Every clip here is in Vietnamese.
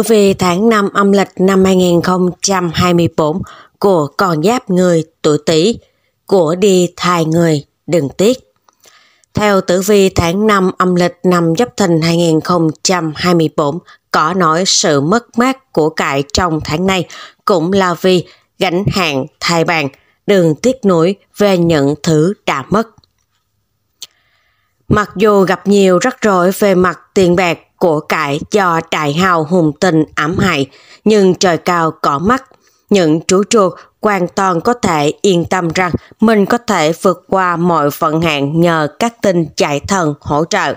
Tử vi tháng 5 âm lịch năm 2024 của con giáp người tuổi Tý của đi thai người đừng tiếc. Theo tử vi tháng 5 âm lịch năm Giáp Thìn 2024, có nói sự mất mát của cải trong tháng này cũng là vì gánh hạn thai bàn, đừng tiếc nuối về những thứ đã mất. Mặc dù gặp nhiều rắc rối về mặt tiền bạc của cải do trại hào hùng tình ám hại, nhưng trời cao có mắt. Những chú chuột hoàn toàn có thể yên tâm rằng mình có thể vượt qua mọi vận hạn nhờ các tinh chạy thần hỗ trợ.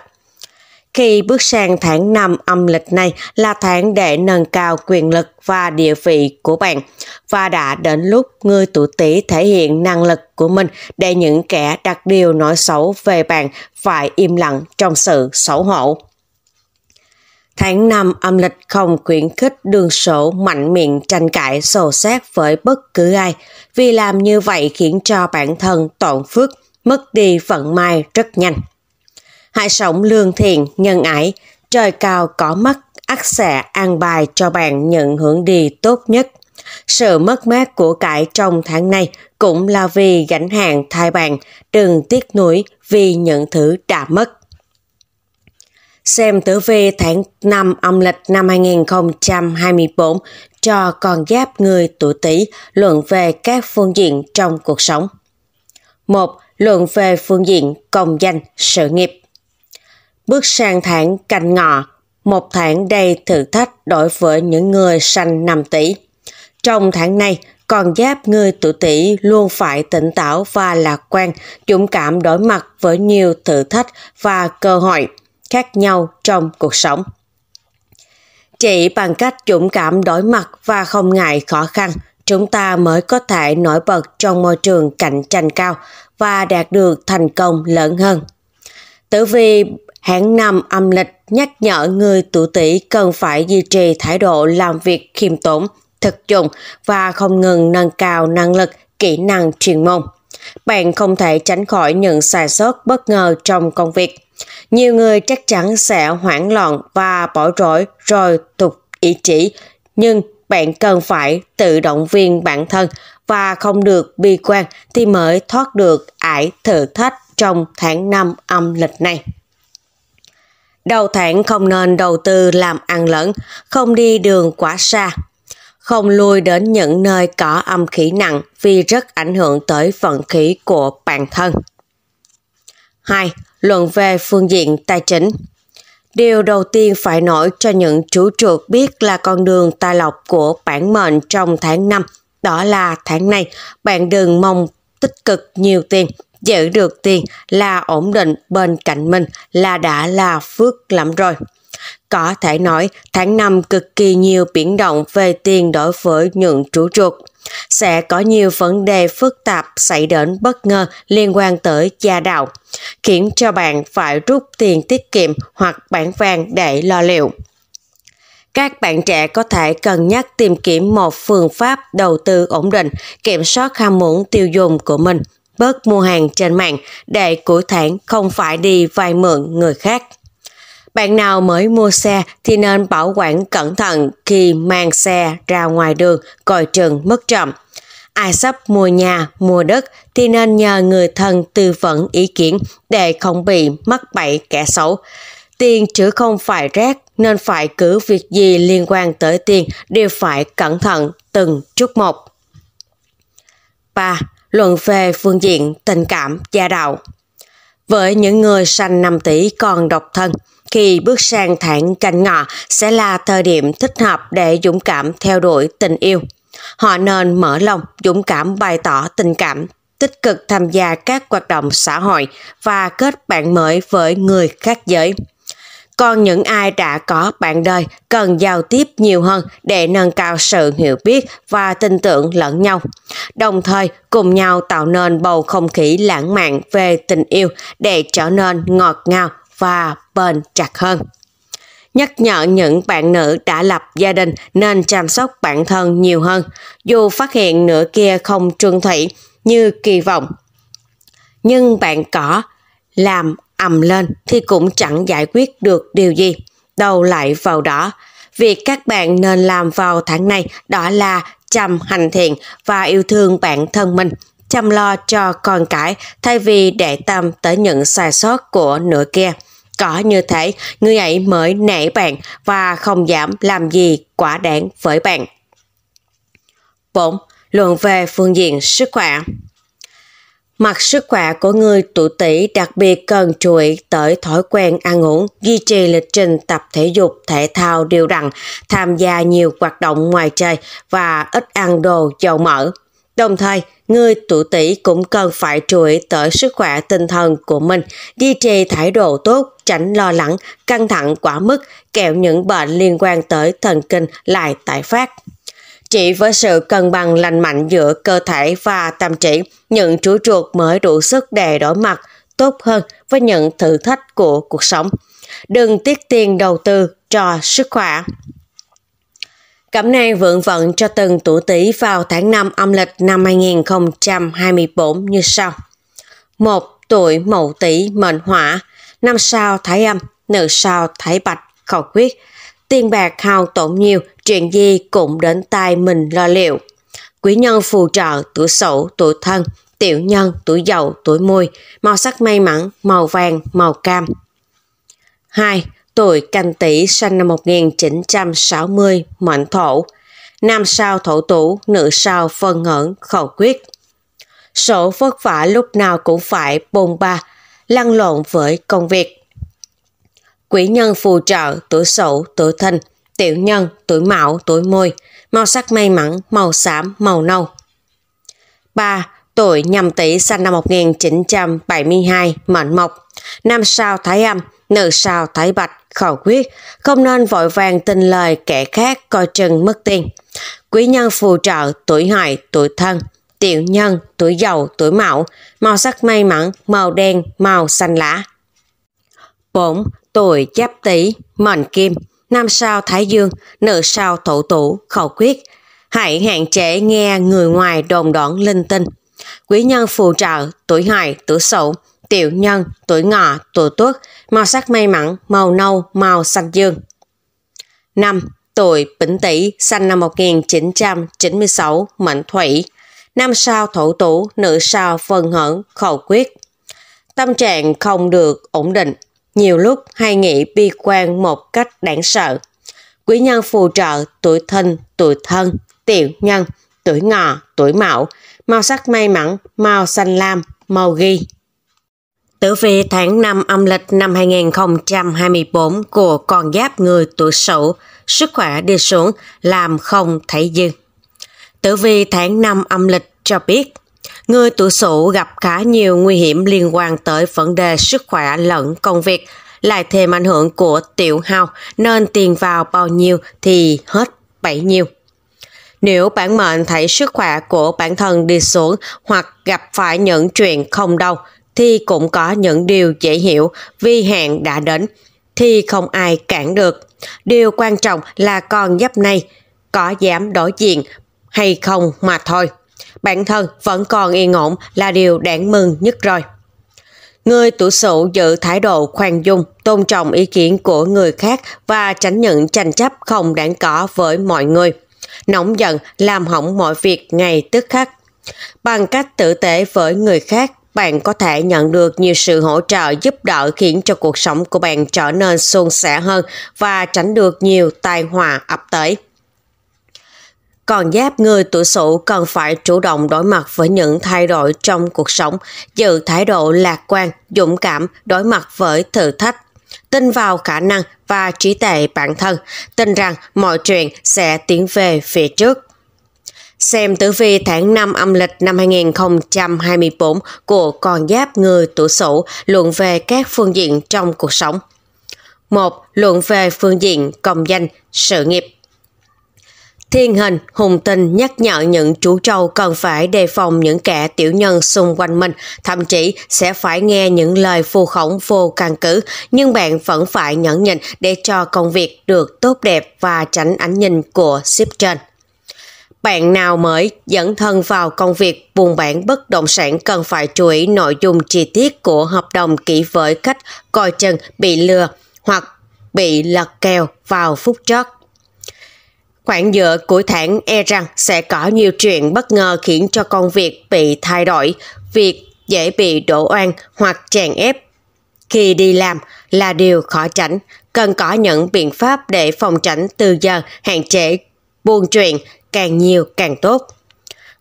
Khi bước sang tháng 5 âm lịch này là tháng để nâng cao quyền lực và địa vị của bạn và đã đến lúc người tuổi Tý thể hiện năng lực của mình để những kẻ đặt điều nói xấu về bạn phải im lặng trong sự xấu hổ. Tháng 5 âm lịch không khuyến khích đường sổ mạnh miệng tranh cãi sổ xét với bất cứ ai, vì làm như vậy khiến cho bản thân tổn phước, mất đi vận may rất nhanh. Hãy sống lương thiện, nhân ái, trời cao có mắt, ắt sẽ an bài cho bạn nhận hưởng đi tốt nhất. Sự mất mát của cải trong tháng này cũng là vì gánh hàng thay bạn, đừng tiếc nuối vì những thứ đã mất xem tử vi tháng 5 âm lịch năm 2024 cho con giáp người tuổi Tý luận về các phương diện trong cuộc sống. 1. Luận về phương diện công danh, sự nghiệp. Bước sang tháng canh ngọ, một tháng đầy thử thách đối với những người sanh năm Tý. Trong tháng này, con giáp người tuổi Tý luôn phải tỉnh táo và lạc quan, dũng cảm đối mặt với nhiều thử thách và cơ hội – khác nhau trong cuộc sống chỉ bằng cách dũng cảm đối mặt và không ngại khó khăn chúng ta mới có thể nổi bật trong môi trường cạnh tranh cao và đạt được thành công lớn hơn tử vi hãng năm âm lịch nhắc nhở người tuổi tỷ cần phải duy trì thái độ làm việc khiêm tốn thực dụng và không ngừng nâng cao năng lực kỹ năng chuyên môn bạn không thể tránh khỏi những sai sót bất ngờ trong công việc nhiều người chắc chắn sẽ hoảng loạn và bỏ rối rồi tục ý chỉ, nhưng bạn cần phải tự động viên bản thân và không được bi quan thì mới thoát được ải thử thách trong tháng 5 âm lịch này. Đầu tháng không nên đầu tư làm ăn lẫn, không đi đường quá xa, không lui đến những nơi có âm khí nặng vì rất ảnh hưởng tới vận khí của bản thân. 2 luận về phương diện tài chính. Điều đầu tiên phải nổi cho những chủ trượt biết là con đường tài lộc của bản mệnh trong tháng 5, đó là tháng này bạn đừng mong tích cực nhiều tiền, giữ được tiền là ổn định bên cạnh mình là đã là phước lắm rồi. Có thể nói tháng 5 cực kỳ nhiều biến động về tiền đối với những chủ trượt sẽ có nhiều vấn đề phức tạp xảy đến bất ngờ liên quan tới gia đạo, khiến cho bạn phải rút tiền tiết kiệm hoặc bản vàng để lo liệu. Các bạn trẻ có thể cân nhắc tìm kiếm một phương pháp đầu tư ổn định, kiểm soát ham muốn tiêu dùng của mình, bớt mua hàng trên mạng để cuối tháng không phải đi vay mượn người khác. Bạn nào mới mua xe thì nên bảo quản cẩn thận khi mang xe ra ngoài đường coi chừng mất trộm. Ai sắp mua nhà, mua đất thì nên nhờ người thân tư vấn ý kiến để không bị mắc bẫy kẻ xấu. Tiền chứ không phải rác nên phải cứ việc gì liên quan tới tiền đều phải cẩn thận từng chút một. 3. Luận về phương diện tình cảm gia đạo với những người sanh 5 tỷ còn độc thân, khi bước sang tháng canh ngọ sẽ là thời điểm thích hợp để dũng cảm theo đuổi tình yêu. Họ nên mở lòng, dũng cảm bày tỏ tình cảm, tích cực tham gia các hoạt động xã hội và kết bạn mới với người khác giới còn những ai đã có bạn đời cần giao tiếp nhiều hơn để nâng cao sự hiểu biết và tin tưởng lẫn nhau đồng thời cùng nhau tạo nên bầu không khí lãng mạn về tình yêu để trở nên ngọt ngào và bền chặt hơn nhắc nhở những bạn nữ đã lập gia đình nên chăm sóc bản thân nhiều hơn dù phát hiện nửa kia không trương thủy như kỳ vọng nhưng bạn có làm ầm lên thì cũng chẳng giải quyết được điều gì. Đầu lại vào đó. Việc các bạn nên làm vào tháng này đó là chăm hành thiện và yêu thương bản thân mình, chăm lo cho con cái thay vì để tâm tới những sai sót của nửa kia. Có như thế, người ấy mới nể bạn và không dám làm gì quá đáng với bạn. 4. Luận về phương diện sức khỏe Mặt sức khỏe của người tuổi tỷ đặc biệt cần chú ý tới thói quen ăn uống, duy trì lịch trình tập thể dục, thể thao đều đặn, tham gia nhiều hoạt động ngoài trời và ít ăn đồ dầu mỡ. Đồng thời, người tuổi tỷ cũng cần phải chú ý tới sức khỏe tinh thần của mình, duy trì thái độ tốt, tránh lo lắng, căng thẳng quá mức, kẹo những bệnh liên quan tới thần kinh lại tái phát. Chỉ với sự cân bằng lành mạnh giữa cơ thể và tâm trí, những chú chuột mới đủ sức để đối mặt tốt hơn với những thử thách của cuộc sống. Đừng tiết tiền đầu tư cho sức khỏe. Cẩm nang vượng vận cho từng tuổi tý vào tháng 5 âm lịch năm 2024 như sau. một Tuổi mậu tý mệnh hỏa, năm sao thái âm, nữ sao thái bạch, khẩu quyết, tiền bạc hao tổn nhiều, chuyện gì cũng đến tai mình lo liệu. Quý nhân phù trợ tuổi sổ, tuổi thân, tiểu nhân, tuổi dậu, tuổi mùi, màu sắc may mắn, màu vàng, màu cam. 2. Tuổi canh tỵ sinh năm 1960, mệnh thổ. Nam sao thổ tủ, nữ sao phân ngẩn, khẩu quyết. Sổ vất vả lúc nào cũng phải bồn ba, lăn lộn với công việc quỷ nhân phù trợ, tuổi sửu, tuổi Thân, tiểu nhân, tuổi mão, tuổi môi, màu sắc may mắn, màu xám, màu nâu. 3. Tuổi nhâm tỵ sinh năm 1972, mệnh mộc, năm sao thái âm, nữ sao thái bạch, khẩu quyết, không nên vội vàng tin lời kẻ khác coi chừng mất tiền. Quý nhân phù trợ tuổi hợi, tuổi thân, tiểu nhân, tuổi Dậu tuổi mão, màu sắc may mắn, màu đen, màu xanh lá. 4 tuổi giáp tý mệnh kim năm sao thái dương nữ sao thổ tủ khẩu quyết hãy hạn chế nghe người ngoài đồn đoán linh tinh quý nhân phù trợ tuổi hợi tuổi sậu tiểu nhân tuổi ngọ tuổi tuất màu sắc may mắn màu nâu màu xanh dương năm tuổi bính tỵ sinh năm 1996 mệnh thủy năm sao thổ tủ nữ sao phân hận khẩu quyết tâm trạng không được ổn định nhiều lúc hay nghĩ bi quan một cách đáng sợ. Quý nhân phù trợ tuổi thìn, tuổi thân, tiểu nhân, tuổi ngọ, tuổi mão, màu sắc may mắn, màu xanh lam, màu ghi. Tử vi tháng 5 âm lịch năm 2024 của con giáp người tuổi sửu, sức khỏe đi xuống, làm không thấy dư. Tử vi tháng 5 âm lịch cho biết người tuổi sửu gặp khá nhiều nguy hiểm liên quan tới vấn đề sức khỏe lẫn công việc, lại thêm ảnh hưởng của tiểu hao nên tiền vào bao nhiêu thì hết bấy nhiêu. Nếu bản mệnh thấy sức khỏe của bản thân đi xuống hoặc gặp phải những chuyện không đâu thì cũng có những điều dễ hiểu vì hẹn đã đến thì không ai cản được. Điều quan trọng là con giáp này có dám đối diện hay không mà thôi bản thân vẫn còn yên ổn là điều đáng mừng nhất rồi. Người tuổi Sửu giữ thái độ khoan dung, tôn trọng ý kiến của người khác và tránh những tranh chấp không đáng có với mọi người. Nóng giận làm hỏng mọi việc ngay tức khắc. Bằng cách tử tế với người khác, bạn có thể nhận được nhiều sự hỗ trợ giúp đỡ khiến cho cuộc sống của bạn trở nên suôn sẻ hơn và tránh được nhiều tai họa ập tới. Còn giáp người tuổi sửu cần phải chủ động đối mặt với những thay đổi trong cuộc sống, giữ thái độ lạc quan, dũng cảm, đối mặt với thử thách. Tin vào khả năng và trí tuệ bản thân, tin rằng mọi chuyện sẽ tiến về phía trước. Xem tử vi tháng 5 âm lịch năm 2024 của con giáp người tuổi sửu luận về các phương diện trong cuộc sống. 1. Luận về phương diện công danh, sự nghiệp Thiên hình, hùng tinh nhắc nhở những chủ trâu cần phải đề phòng những kẻ tiểu nhân xung quanh mình, thậm chí sẽ phải nghe những lời phù khổng vô căn cứ, nhưng bạn vẫn phải nhẫn nhịn để cho công việc được tốt đẹp và tránh ánh nhìn của ship trên. Bạn nào mới dẫn thân vào công việc buôn bán bất động sản cần phải chú ý nội dung chi tiết của hợp đồng kỹ với khách coi chừng bị lừa hoặc bị lật kèo vào phút chót Khoảng giữa cuối tháng e rằng sẽ có nhiều chuyện bất ngờ khiến cho công việc bị thay đổi, việc dễ bị đổ oan hoặc chèn ép. Khi đi làm là điều khó tránh, cần có những biện pháp để phòng tránh từ giờ hạn chế buôn chuyện càng nhiều càng tốt.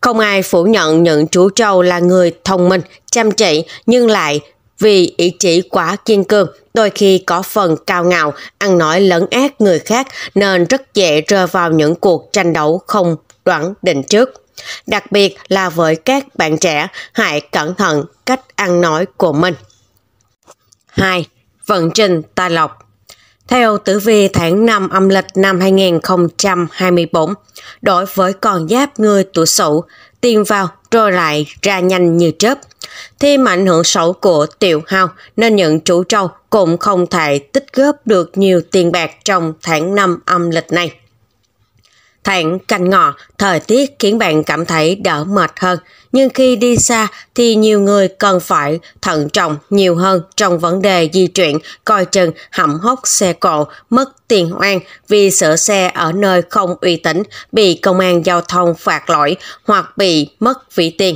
Không ai phủ nhận những chú trâu là người thông minh, chăm chỉ nhưng lại vì ý chí quá kiên cường, đôi khi có phần cao ngạo, ăn nói lấn át người khác nên rất dễ rơi vào những cuộc tranh đấu không đoán định trước. Đặc biệt là với các bạn trẻ, hãy cẩn thận cách ăn nói của mình. 2. Vận trình tài lộc theo tử vi tháng 5 âm lịch năm 2024, đối với con giáp người tuổi Sửu, tiền vào rồi lại ra nhanh như chớp. Thêm ảnh hưởng xấu của tiểu hao nên những chủ trâu cũng không thể tích góp được nhiều tiền bạc trong tháng năm âm lịch này. Thạng canh ngọ, thời tiết khiến bạn cảm thấy đỡ mệt hơn, nhưng khi đi xa thì nhiều người cần phải thận trọng nhiều hơn trong vấn đề di chuyển, coi chừng hậm hốc xe cộ, mất tiền oan vì sửa xe ở nơi không uy tín, bị công an giao thông phạt lỗi hoặc bị mất vị tiền.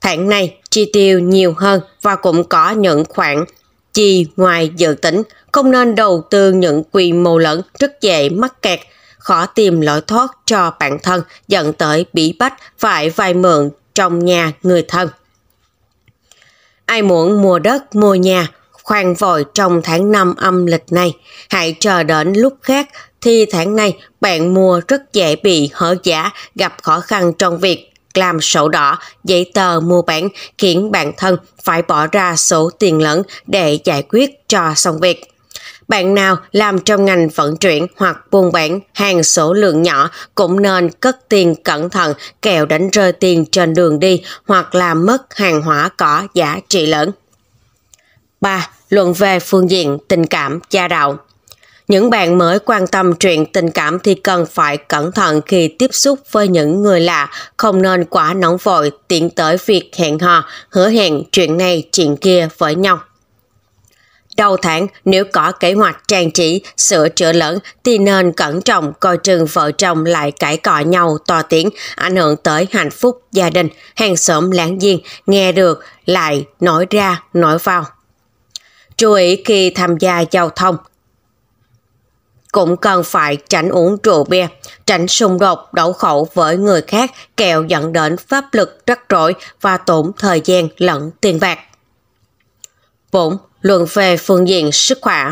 Tháng này chi tiêu nhiều hơn và cũng có những khoản chi ngoài dự tính, không nên đầu tư những quy mô lớn rất dễ mắc kẹt – khó tìm lối thoát cho bản thân dẫn tới bị bách phải vay mượn trong nhà người thân. Ai muốn mua đất, mua nhà, khoan vội trong tháng 5 âm lịch này, hãy chờ đến lúc khác thì tháng này bạn mua rất dễ bị hở giả, gặp khó khăn trong việc làm sổ đỏ, giấy tờ mua bán khiến bản thân phải bỏ ra số tiền lẫn để giải quyết cho xong việc bạn nào làm trong ngành vận chuyển hoặc buôn bán hàng số lượng nhỏ cũng nên cất tiền cẩn thận kẻo đánh rơi tiền trên đường đi hoặc làm mất hàng hóa có giá trị lớn. 3. Luận về phương diện tình cảm gia đạo những bạn mới quan tâm chuyện tình cảm thì cần phải cẩn thận khi tiếp xúc với những người lạ, không nên quá nóng vội tiến tới việc hẹn hò, hứa hẹn chuyện này chuyện kia với nhau. Đầu tháng, nếu có kế hoạch trang trí, sửa chữa lớn thì nên cẩn trọng coi chừng vợ chồng lại cãi cọ nhau to tiếng, ảnh hưởng tới hạnh phúc gia đình, hàng xóm láng giềng, nghe được lại nói ra, nói vào. Chú ý khi tham gia giao thông, cũng cần phải tránh uống rượu bia, tránh xung đột đấu khẩu với người khác kẹo dẫn đến pháp lực rắc rối và tốn thời gian lẫn tiền bạc. 4 luận về phương diện sức khỏe.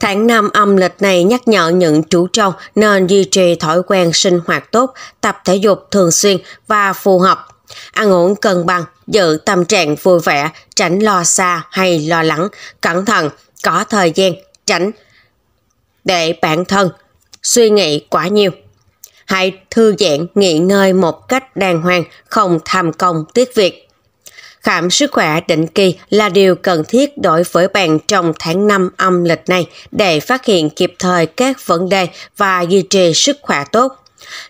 Tháng năm âm lịch này nhắc nhở những chủ trâu nên duy trì thói quen sinh hoạt tốt, tập thể dục thường xuyên và phù hợp. Ăn uống cân bằng, giữ tâm trạng vui vẻ, tránh lo xa hay lo lắng, cẩn thận, có thời gian, tránh để bản thân suy nghĩ quá nhiều. Hãy thư giãn, nghỉ ngơi một cách đàng hoàng, không tham công tiếc việc Khám sức khỏe định kỳ là điều cần thiết đối với bạn trong tháng 5 âm lịch này để phát hiện kịp thời các vấn đề và duy trì sức khỏe tốt.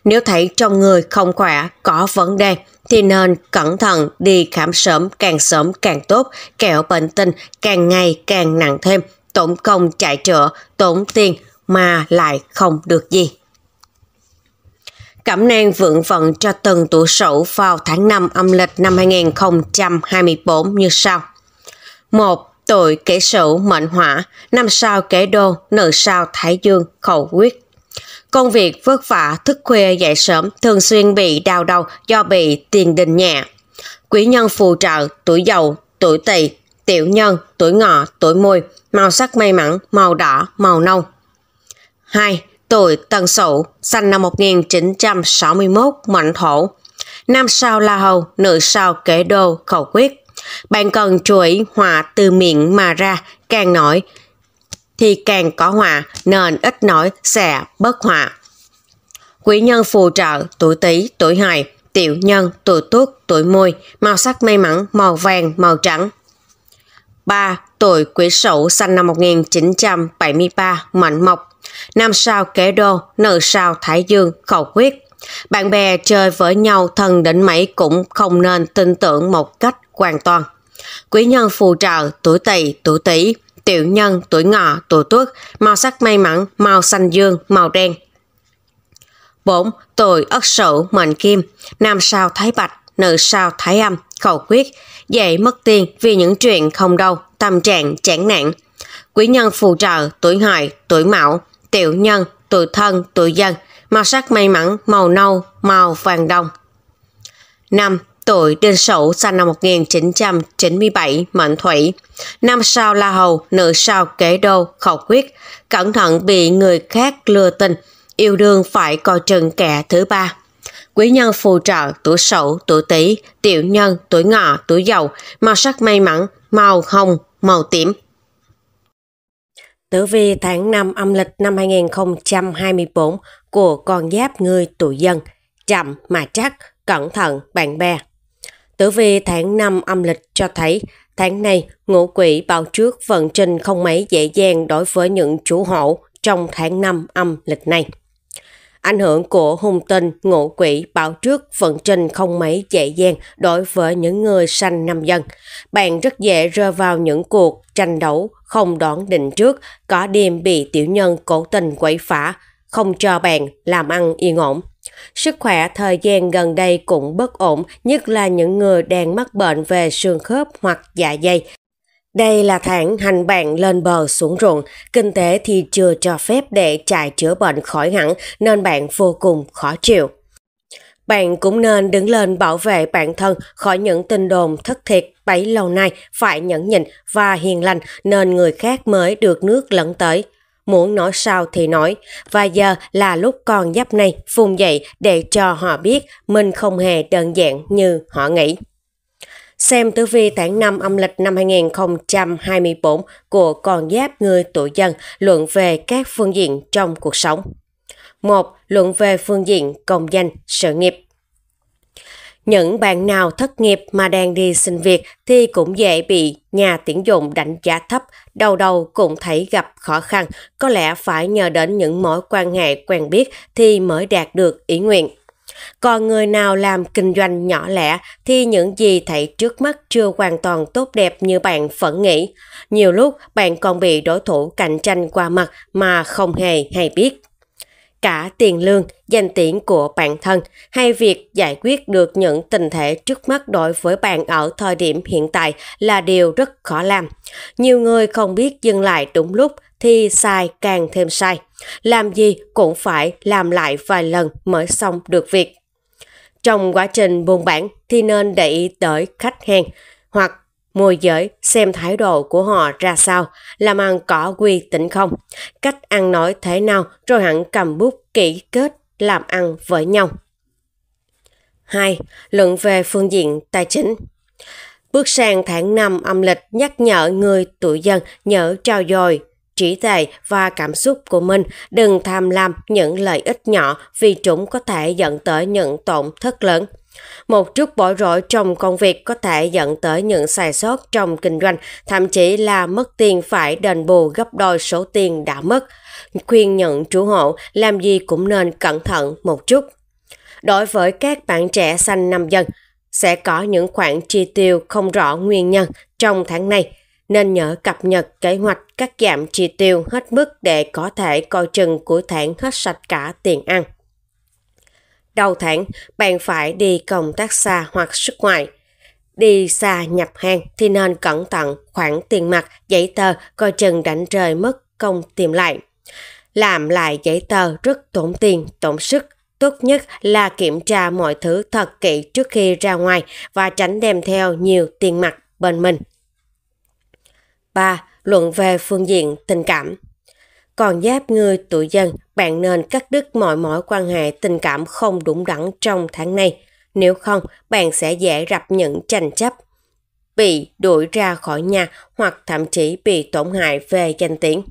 Nếu thấy trong người không khỏe, có vấn đề, thì nên cẩn thận đi khám sớm càng sớm càng tốt, Kẹo bệnh tình càng ngày càng nặng thêm, tổn công chạy chữa, tốn tiền mà lại không được gì cảm nang vượng vận cho từng tuổi sửu vào tháng 5 âm lịch năm 2024 như sau. 1. Tuổi kỷ sửu mệnh hỏa, năm sao kỷ đô, nữ sao thái dương, khẩu quyết. Công việc vất vả, thức khuya dậy sớm, thường xuyên bị đau đầu do bị tiền đình nhẹ. Quý nhân phù trợ, tuổi Dậu tuổi tỵ, tiểu nhân, tuổi ngọ, tuổi mùi, màu sắc may mắn, màu đỏ, màu nâu. 2. Tuổi Tân Sửu, sinh năm 1961, mệnh thổ. Nam sao La Hầu, nữ sao Kế Đô, khẩu quyết. Bạn cần chú ý họa từ miệng mà ra, càng nói thì càng có họa, nên ít nói sẽ bất họa. Quý nhân phù trợ, tuổi Tý, tuổi hài tiểu nhân, tuổi Tuất, tuổi Mùi, màu sắc may mắn, màu vàng, màu trắng. 3. Tuổi Quý Sửu sinh năm 1973, mệnh Mộc, Nam sao kẻ đô, nữ sao Thái Dương, khẩu quyết. Bạn bè chơi với nhau thần đỉnh mấy cũng không nên tin tưởng một cách hoàn toàn. Quý nhân phù trợ, tuổi tỵ, tuổi tỷ tiểu nhân, tuổi ngọ, tuổi tuất, màu sắc may mắn, màu xanh dương, màu đen. 4. Tuổi ất sửu mệnh kim, nam sao thái bạch, nữ sao thái âm, khẩu quyết, dễ mất tiền vì những chuyện không đâu, tâm trạng chán nản. Quý nhân phù trợ, tuổi hợi, tuổi mão, tiểu nhân, tuổi thân, tuổi dân, màu sắc may mắn, màu nâu, màu vàng đồng. 5. Tuổi Đinh Sửu sinh năm 1997, mệnh thủy. Năm sao La Hầu, nữ sao Kế Đô, khẩu quyết. Cẩn thận bị người khác lừa tình, yêu đương phải coi chừng kẻ thứ ba. Quý nhân phù trợ tuổi Sửu, tuổi Tý, tiểu nhân tuổi Ngọ, tuổi Dậu, màu sắc may mắn, màu hồng, màu tím. Tử vi tháng 5 âm lịch năm 2024 của con giáp người tuổi dân, chậm mà chắc, cẩn thận bạn bè. Tử vi tháng 5 âm lịch cho thấy tháng này ngũ quỷ báo trước vận trình không mấy dễ dàng đối với những chủ hộ trong tháng 5 âm lịch này. Ảnh hưởng của hung tinh ngũ quỷ báo trước vận trình không mấy dễ dàng đối với những người sanh năm dân. Bạn rất dễ rơi vào những cuộc tranh đấu không đoán định trước, có đêm bị tiểu nhân cố tình quấy phá, không cho bạn làm ăn yên ổn. Sức khỏe thời gian gần đây cũng bất ổn, nhất là những người đang mắc bệnh về xương khớp hoặc dạ dày. Đây là tháng hành bạn lên bờ xuống ruộng, kinh tế thì chưa cho phép để trại chữa bệnh khỏi hẳn nên bạn vô cùng khó chịu. Bạn cũng nên đứng lên bảo vệ bản thân khỏi những tin đồn thất thiệt bấy lâu nay phải nhẫn nhịn và hiền lành nên người khác mới được nước lẫn tới. Muốn nói sao thì nói, và giờ là lúc con giáp này phùng dậy để cho họ biết mình không hề đơn giản như họ nghĩ. Xem tử vi tháng 5 âm lịch năm 2024 của con giáp người tuổi dân luận về các phương diện trong cuộc sống. 1. Luận về phương diện công danh, sự nghiệp. Những bạn nào thất nghiệp mà đang đi xin việc thì cũng dễ bị nhà tuyển dụng đánh giá thấp, đầu đầu cũng thấy gặp khó khăn, có lẽ phải nhờ đến những mối quan hệ quen biết thì mới đạt được ý nguyện. Còn người nào làm kinh doanh nhỏ lẻ thì những gì thấy trước mắt chưa hoàn toàn tốt đẹp như bạn phẫn nghĩ. Nhiều lúc bạn còn bị đối thủ cạnh tranh qua mặt mà không hề hay biết cả tiền lương, danh tiếng của bản thân hay việc giải quyết được những tình thể trước mắt đối với bạn ở thời điểm hiện tại là điều rất khó làm. Nhiều người không biết dừng lại đúng lúc thì sai càng thêm sai. Làm gì cũng phải làm lại vài lần mới xong được việc. Trong quá trình buôn bán thì nên để ý tới khách hàng hoặc môi giới xem thái độ của họ ra sao, làm ăn có quy tĩnh không, cách ăn nói thế nào rồi hẳn cầm bút kỹ kết làm ăn với nhau. 2. Luận về phương diện tài chính Bước sang tháng 5 âm lịch nhắc nhở người tuổi dân nhớ trao dồi, trí tuệ và cảm xúc của mình đừng tham lam những lợi ích nhỏ vì chúng có thể dẫn tới những tổn thất lớn. Một chút bối rối trong công việc có thể dẫn tới những sai sót trong kinh doanh, thậm chí là mất tiền phải đền bù gấp đôi số tiền đã mất. Khuyên nhận chủ hộ làm gì cũng nên cẩn thận một chút. Đối với các bạn trẻ sanh năm dần, sẽ có những khoản chi tiêu không rõ nguyên nhân trong tháng này nên nhớ cập nhật kế hoạch cắt giảm chi tiêu hết mức để có thể coi chừng cuối tháng hết sạch cả tiền ăn đau thản, bạn phải đi công tác xa hoặc xuất ngoại. Đi xa nhập hàng thì nên cẩn thận khoản tiền mặt, giấy tờ, coi chừng đánh rơi mất công tìm lại. Làm lại giấy tờ rất tốn tiền, tốn sức. Tốt nhất là kiểm tra mọi thứ thật kỹ trước khi ra ngoài và tránh đem theo nhiều tiền mặt bên mình. 3. Luận về phương diện tình cảm còn giáp người tuổi dân, bạn nên cắt đứt mọi mối quan hệ tình cảm không đúng đắn trong tháng này. Nếu không, bạn sẽ dễ gặp những tranh chấp. Bị đuổi ra khỏi nhà hoặc thậm chí bị tổn hại về danh tiếng.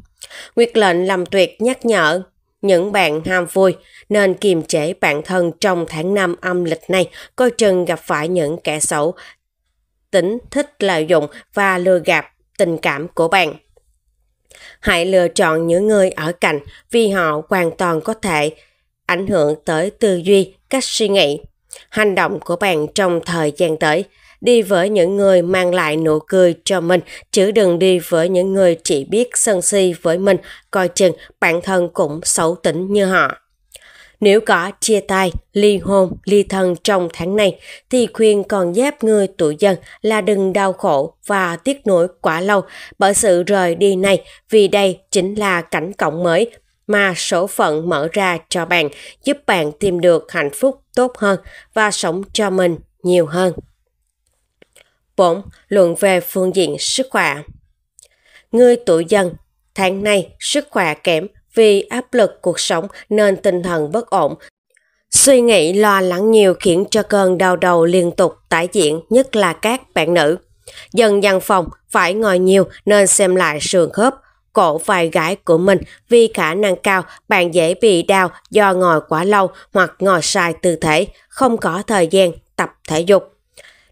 Nguyệt lệnh làm tuyệt nhắc nhở những bạn ham vui nên kiềm chế bản thân trong tháng năm âm lịch này coi chừng gặp phải những kẻ xấu tính thích lợi dụng và lừa gạt tình cảm của bạn hãy lựa chọn những người ở cạnh vì họ hoàn toàn có thể ảnh hưởng tới tư duy, cách suy nghĩ, hành động của bạn trong thời gian tới. Đi với những người mang lại nụ cười cho mình, chứ đừng đi với những người chỉ biết sân si với mình, coi chừng bản thân cũng xấu tính như họ. Nếu có chia tay, ly hôn, ly thân trong tháng này, thì khuyên còn giáp người tuổi dần là đừng đau khổ và tiếc nuối quá lâu bởi sự rời đi này vì đây chính là cảnh cộng mới mà số phận mở ra cho bạn, giúp bạn tìm được hạnh phúc tốt hơn và sống cho mình nhiều hơn. 4. Luận về phương diện sức khỏe Người tuổi dần Tháng này sức khỏe kém vì áp lực cuộc sống nên tinh thần bất ổn. Suy nghĩ lo lắng nhiều khiến cho cơn đau đầu liên tục tái diễn, nhất là các bạn nữ. Dần dằn phòng, phải ngồi nhiều nên xem lại sườn khớp, cổ vai gái của mình vì khả năng cao bạn dễ bị đau do ngồi quá lâu hoặc ngồi sai tư thế, không có thời gian tập thể dục.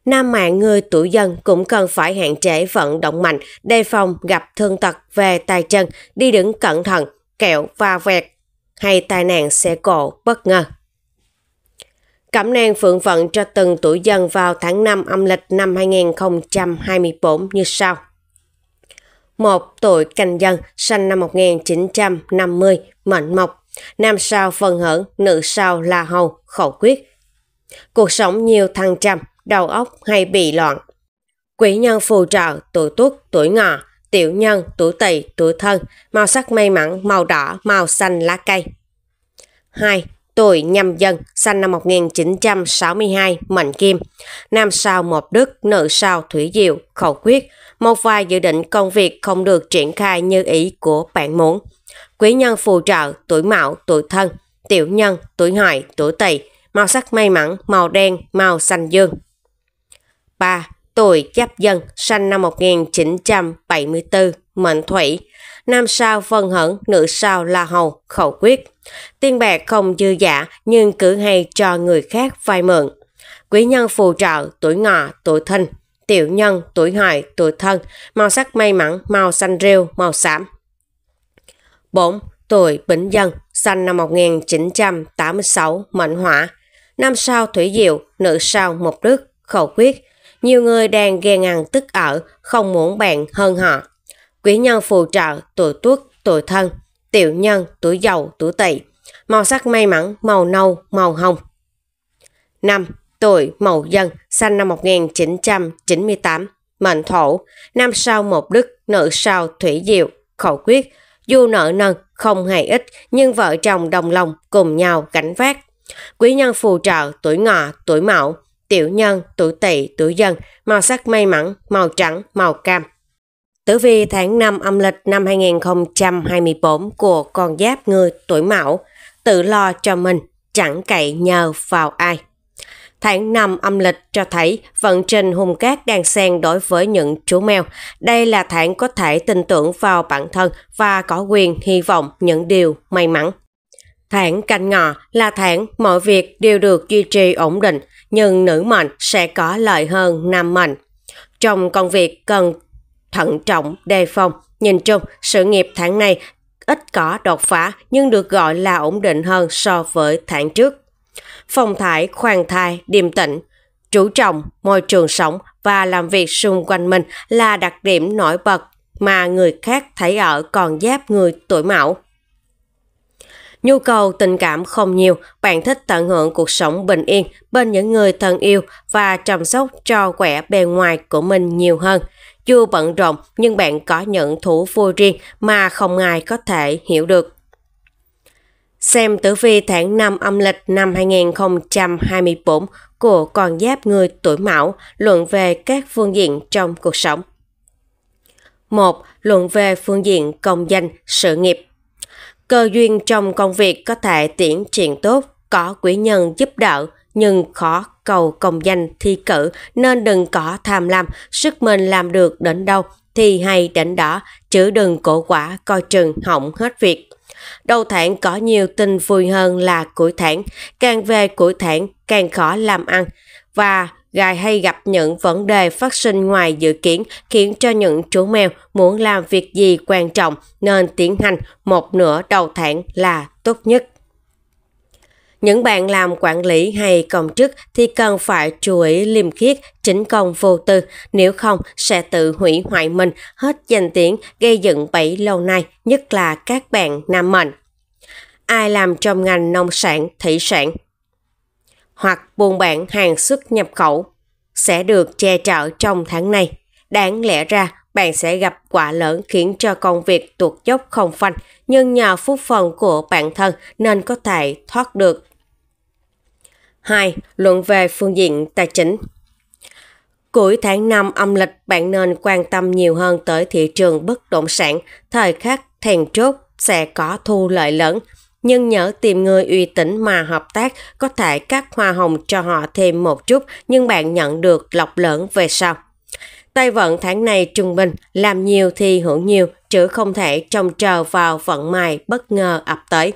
Nam mạng người tuổi dân cũng cần phải hạn chế vận động mạnh, đề phòng gặp thương tật về tay chân, đi đứng cẩn thận, kẹo và vẹt hay tai nạn xe cộ bất ngờ. Cẩm nang phượng vận cho từng tuổi dân vào tháng 5 âm lịch năm 2024 như sau. một Tuổi canh dân, sinh năm 1950, mệnh mộc, nam sao phần hưởng, nữ sao là hầu, khẩu quyết. Cuộc sống nhiều thăng trầm, đầu óc hay bị loạn. Quỷ nhân phù trợ, tuổi tuất, tuổi ngọ, tiểu nhân, tuổi tỵ, tuổi thân, màu sắc may mắn, màu đỏ, màu xanh lá cây. 2. Tuổi nhâm dần, sinh năm 1962, mệnh kim. Nam sao một đức, nữ sao thủy diệu, khẩu quyết. Một vài dự định công việc không được triển khai như ý của bạn muốn. Quý nhân phù trợ, tuổi mão, tuổi thân, tiểu nhân, tuổi hợi, tuổi tỵ, màu sắc may mắn, màu đen, màu xanh dương. 3 tuổi Giáp Dân, sinh năm 1974, mệnh thủy. Nam sao Vân Hẩn, nữ sao La Hầu, khẩu quyết. Tiên bạc không dư giả nhưng cử hay cho người khác vay mượn. Quý nhân phù trợ, tuổi ngọ, tuổi thìn. Tiểu nhân, tuổi hại tuổi thân, màu sắc may mắn, màu xanh rêu, màu xám. 4. Tuổi Bính Dân, sinh năm 1986, mệnh hỏa. Nam sao Thủy Diệu, nữ sao Mộc Đức, khẩu quyết nhiều người đang ghen ngăn tức ở, không muốn bạn hơn họ. Quý nhân phù trợ, tuổi tuất, tuổi thân, tiểu nhân, tuổi giàu, tuổi tỵ. Màu sắc may mắn, màu nâu, màu hồng. 5. Tuổi Mậu Dân, sinh năm 1998, mệnh thổ, năm sau một đức, nữ sau thủy diệu, khẩu quyết, dù nợ nần không hề ít nhưng vợ chồng đồng lòng cùng nhau gánh vác. Quý nhân phù trợ tuổi ngọ, tuổi mão, tiểu nhân, tuổi tỵ, tuổi dần, màu sắc may mắn, màu trắng, màu cam. Tử vi tháng 5 âm lịch năm 2024 của con giáp người tuổi mão, tự lo cho mình, chẳng cậy nhờ vào ai. Tháng 5 âm lịch cho thấy vận trình hung cát đang xen đối với những chú mèo. Đây là tháng có thể tin tưởng vào bản thân và có quyền hy vọng những điều may mắn. Tháng canh ngọ là tháng mọi việc đều được duy trì ổn định, nhưng nữ mệnh sẽ có lợi hơn nam mệnh. Trong công việc cần thận trọng, đề phòng. Nhìn chung, sự nghiệp tháng này ít có đột phá nhưng được gọi là ổn định hơn so với tháng trước. Phong thải khoan thai, điềm tĩnh, chú trọng môi trường sống và làm việc xung quanh mình là đặc điểm nổi bật mà người khác thấy ở còn giáp người tuổi mão. Nhu cầu tình cảm không nhiều, bạn thích tận hưởng cuộc sống bình yên bên những người thân yêu và chăm sóc cho khỏe bề ngoài của mình nhiều hơn. Chưa bận rộn nhưng bạn có những thú vui riêng mà không ai có thể hiểu được. Xem tử vi tháng 5 âm lịch năm 2024 của con giáp người tuổi mão luận về các phương diện trong cuộc sống. 1. Luận về phương diện công danh, sự nghiệp Cơ duyên trong công việc có thể tiến triển tốt, có quý nhân giúp đỡ, nhưng khó cầu công danh thi cử nên đừng có tham lam, sức mình làm được đến đâu thì hay đến đó, chứ đừng cổ quả coi chừng hỏng hết việc. Đầu tháng có nhiều tin vui hơn là cuối tháng, càng về cuối tháng càng khó làm ăn và gài hay gặp những vấn đề phát sinh ngoài dự kiến khiến cho những chú mèo muốn làm việc gì quan trọng nên tiến hành một nửa đầu tháng là tốt nhất. Những bạn làm quản lý hay công chức thì cần phải chú ý liêm khiết, chính công vô tư, nếu không sẽ tự hủy hoại mình, hết danh tiếng, gây dựng bẫy lâu nay, nhất là các bạn nam mệnh. Ai làm trong ngành nông sản, thủy sản hoặc buôn bản hàng xuất nhập khẩu sẽ được che chở trong tháng này. Đáng lẽ ra bạn sẽ gặp quả lớn khiến cho công việc tuột dốc không phanh, nhưng nhờ phúc phần của bản thân nên có thể thoát được. 2. Luận về phương diện tài chính Cuối tháng 5 âm lịch bạn nên quan tâm nhiều hơn tới thị trường bất động sản, thời khắc thèn chốt sẽ có thu lợi lớn nhưng nhỡ tìm người uy tín mà hợp tác có thể cắt hoa hồng cho họ thêm một chút nhưng bạn nhận được lọc lẫn về sau. Tay vận tháng này trung bình, làm nhiều thì hưởng nhiều, chứ không thể trông chờ vào vận may bất ngờ ập tới.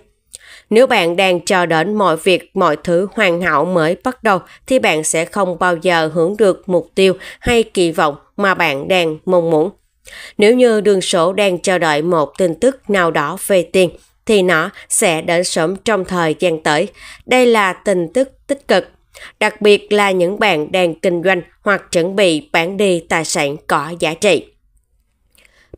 Nếu bạn đang chờ đến mọi việc, mọi thứ hoàn hảo mới bắt đầu thì bạn sẽ không bao giờ hưởng được mục tiêu hay kỳ vọng mà bạn đang mong muốn. Nếu như đường sổ đang chờ đợi một tin tức nào đó về tiền, thì nó sẽ đến sớm trong thời gian tới. Đây là tin tức tích cực, đặc biệt là những bạn đang kinh doanh hoặc chuẩn bị bán đi tài sản có giá trị.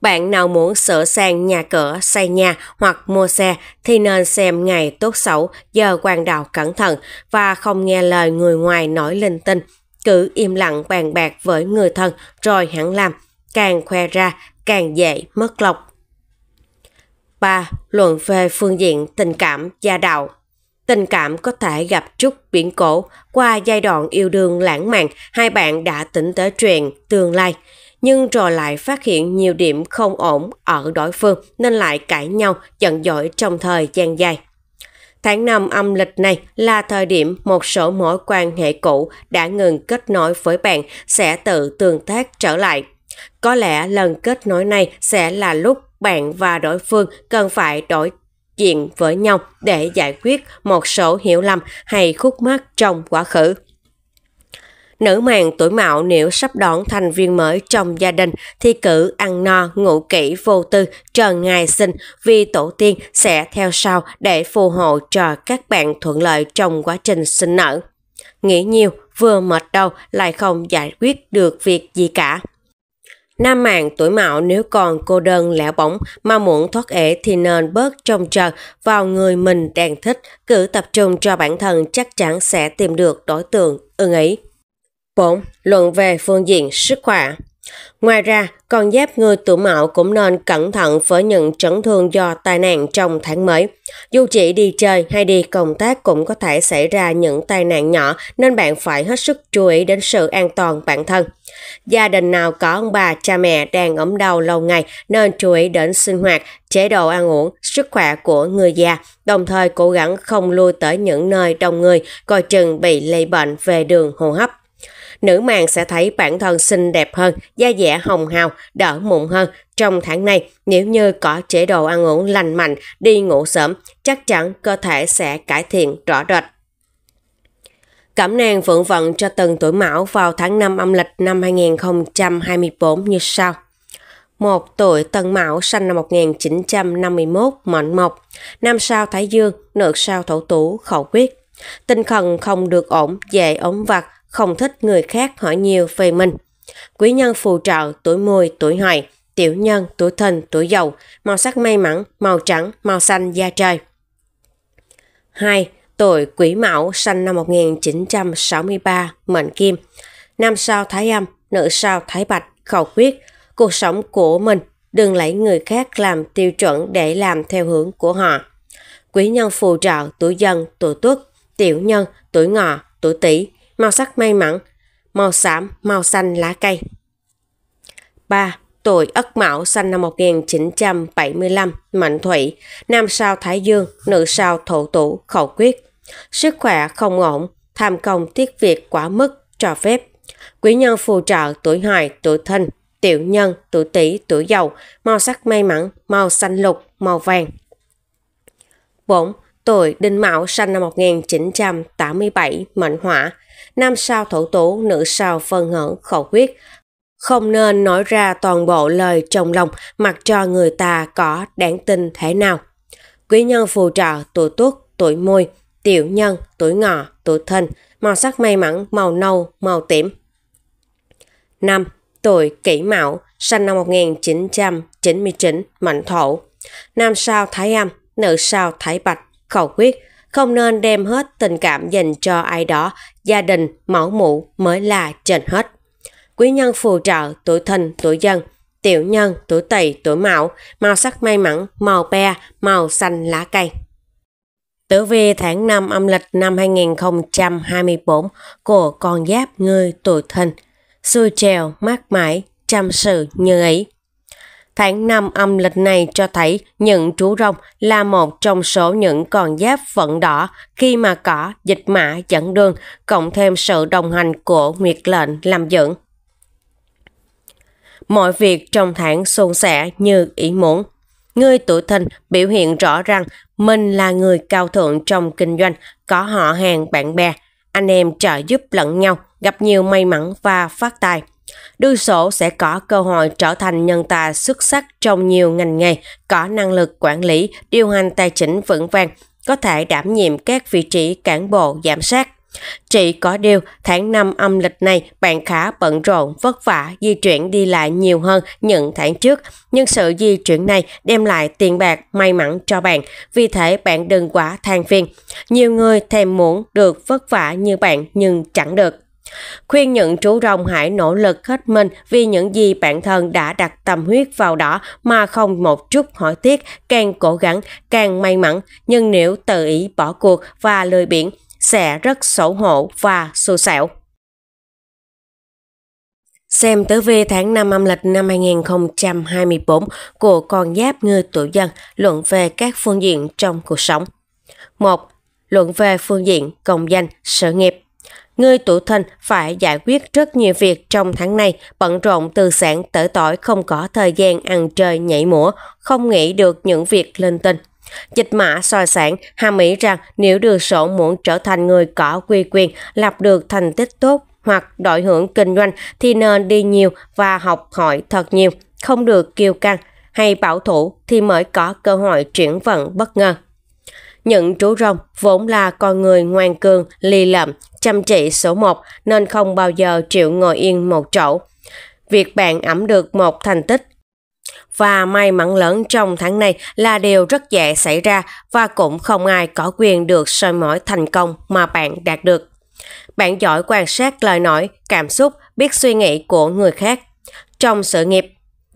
Bạn nào muốn sửa sang nhà cửa, xây nhà hoặc mua xe thì nên xem ngày tốt xấu, giờ quan đạo cẩn thận và không nghe lời người ngoài nói linh tinh. Cứ im lặng bàn bạc với người thân rồi hẳn làm, càng khoe ra càng dễ mất lộc. 3. Luận về phương diện tình cảm, gia đạo Tình cảm có thể gặp trúc biển cổ qua giai đoạn yêu đương lãng mạn, hai bạn đã tính tới chuyện tương lai, nhưng rồi lại phát hiện nhiều điểm không ổn ở đối phương nên lại cãi nhau giận dỗi trong thời gian dài. Tháng 5 âm lịch này là thời điểm một số mối quan hệ cũ đã ngừng kết nối với bạn sẽ tự tương tác trở lại. Có lẽ lần kết nối này sẽ là lúc bạn và đối phương cần phải đổi chuyện với nhau để giải quyết một số hiểu lầm hay khúc mắc trong quá khứ. Nữ mạng tuổi mạo nếu sắp đón thành viên mới trong gia đình thì cử ăn no, ngủ kỹ vô tư, chờ ngày sinh vì tổ tiên sẽ theo sau để phù hộ cho các bạn thuận lợi trong quá trình sinh nở. Nghĩ nhiều, vừa mệt đầu lại không giải quyết được việc gì cả. Nam mạng tuổi mạo nếu còn cô đơn lẻ bóng mà muốn thoát ế thì nên bớt trông chờ vào người mình đang thích, cử tập trung cho bản thân chắc chắn sẽ tìm được đối tượng ưng ý. 4. Luận về phương diện sức khỏe Ngoài ra, con giáp người tuổi mạo cũng nên cẩn thận với những chấn thương do tai nạn trong tháng mới. Dù chỉ đi chơi hay đi công tác cũng có thể xảy ra những tai nạn nhỏ nên bạn phải hết sức chú ý đến sự an toàn bản thân. Gia đình nào có ông bà, cha mẹ đang ốm đau lâu ngày nên chú ý đến sinh hoạt, chế độ ăn uống, sức khỏe của người già, đồng thời cố gắng không lui tới những nơi đông người, coi chừng bị lây bệnh về đường hô hấp nữ mạng sẽ thấy bản thân xinh đẹp hơn, da dẻ hồng hào, đỡ mụn hơn. Trong tháng này, nếu như có chế độ ăn uống lành mạnh, đi ngủ sớm, chắc chắn cơ thể sẽ cải thiện rõ rệt. Cẩm nang phượng vận cho từng tuổi mão vào tháng 5 âm lịch năm 2024 như sau. Một tuổi Tân Mão sinh năm 1951, mệnh mộc, năm sao Thái Dương, nước sao Thổ Tú, khẩu quyết. Tinh thần không được ổn, dễ ống vặt, không thích người khác hỏi nhiều về mình. Quý nhân phù trợ tuổi mùi, tuổi hoài, tiểu nhân, tuổi thìn, tuổi dậu. màu sắc may mắn, màu trắng, màu xanh da trời. 2. Tuổi Quỷ Mão sinh năm 1963, mệnh Kim. Nam sao Thái Âm, nữ sao Thái Bạch, khẩu quyết. Cuộc sống của mình, đừng lấy người khác làm tiêu chuẩn để làm theo hướng của họ. Quý nhân phù trợ tuổi dần, tuổi tuất, tiểu nhân, tuổi ngọ, tuổi tỵ, màu sắc may mắn, màu xám, màu xanh lá cây. 3. Tuổi Ất Mão sinh năm 1975, Mạnh Thủy, nam sao Thái Dương, nữ sao Thổ Tủ, Khẩu Quyết. Sức khỏe không ổn, tham công tiết việc quá mức, cho phép. Quý nhân phù trợ tuổi hài tuổi thìn, tiểu nhân, tuổi tỵ, tuổi dầu, màu sắc may mắn, màu xanh lục, màu vàng. 4. Tuổi Đinh Mão sinh năm 1987, mệnh hỏa, nam sao thủ tủ, nữ sao phân hở, khẩu quyết. Không nên nói ra toàn bộ lời trong lòng mặc cho người ta có đáng tin thế nào. Quý nhân phù trợ tuổi tuất, tuổi môi, tiểu nhân, tuổi ngọ, tuổi thân màu sắc may mắn, màu nâu, màu tím. 5. Tuổi kỷ mão, sinh năm 1999, mệnh thổ. Nam sao thái âm, nữ sao thái bạch, khẩu quyết – không nên đem hết tình cảm dành cho ai đó, gia đình, mẫu mụ mới là trên hết. Quý nhân phù trợ, tuổi thìn, tuổi dân, tiểu nhân, tuổi tỵ, tuổi mão, màu sắc may mắn, màu be, màu xanh lá cây. Tử vi tháng 5 âm lịch năm 2024 của con giáp người tuổi thìn, xui trèo mát mãi, chăm sự như ý. Tháng 5 âm lịch này cho thấy những chú rồng là một trong số những con giáp vận đỏ khi mà cỏ, dịch mã dẫn đường, cộng thêm sự đồng hành của nguyệt lệnh làm dưỡng. Mọi việc trong tháng suôn sẻ như ý muốn. Người tuổi thìn biểu hiện rõ rằng mình là người cao thượng trong kinh doanh, có họ hàng bạn bè, anh em trợ giúp lẫn nhau, gặp nhiều may mắn và phát tài – Đu sổ sẽ có cơ hội trở thành nhân tài xuất sắc trong nhiều ngành nghề, có năng lực quản lý, điều hành tài chính vững vàng, có thể đảm nhiệm các vị trí cán bộ giám sát. Chỉ có điều, tháng 5 âm lịch này bạn khá bận rộn, vất vả, di chuyển đi lại nhiều hơn những tháng trước. Nhưng sự di chuyển này đem lại tiền bạc may mắn cho bạn, vì thế bạn đừng quá than phiền. Nhiều người thèm muốn được vất vả như bạn nhưng chẳng được. Khuyên những chú rồng hãy nỗ lực hết mình vì những gì bản thân đã đặt tâm huyết vào đó mà không một chút hỏi tiếc, càng cố gắng, càng may mắn. Nhưng nếu tự ý bỏ cuộc và lười biển sẽ rất xấu hổ và xui xẻo. Xem tử vi tháng 5 âm lịch năm 2024 của con giáp người tuổi dân luận về các phương diện trong cuộc sống. 1. Luận về phương diện công danh, sự nghiệp người tụ thành phải giải quyết rất nhiều việc trong tháng này, bận rộn từ sáng tới tối không có thời gian ăn chơi nhảy múa, không nghĩ được những việc linh tinh. Dịch mã soi sản hàm ý rằng nếu được sổ muốn trở thành người có quy quyền, lập được thành tích tốt hoặc đội hưởng kinh doanh thì nên đi nhiều và học hỏi thật nhiều, không được kiêu căng hay bảo thủ thì mới có cơ hội chuyển vận bất ngờ. Những chú rồng vốn là con người ngoan cường, lì lợm, chăm chỉ số một nên không bao giờ chịu ngồi yên một chỗ. Việc bạn ẩm được một thành tích và may mắn lớn trong tháng này là điều rất dễ xảy ra và cũng không ai có quyền được soi mỏi thành công mà bạn đạt được. Bạn giỏi quan sát lời nói, cảm xúc, biết suy nghĩ của người khác. Trong sự nghiệp,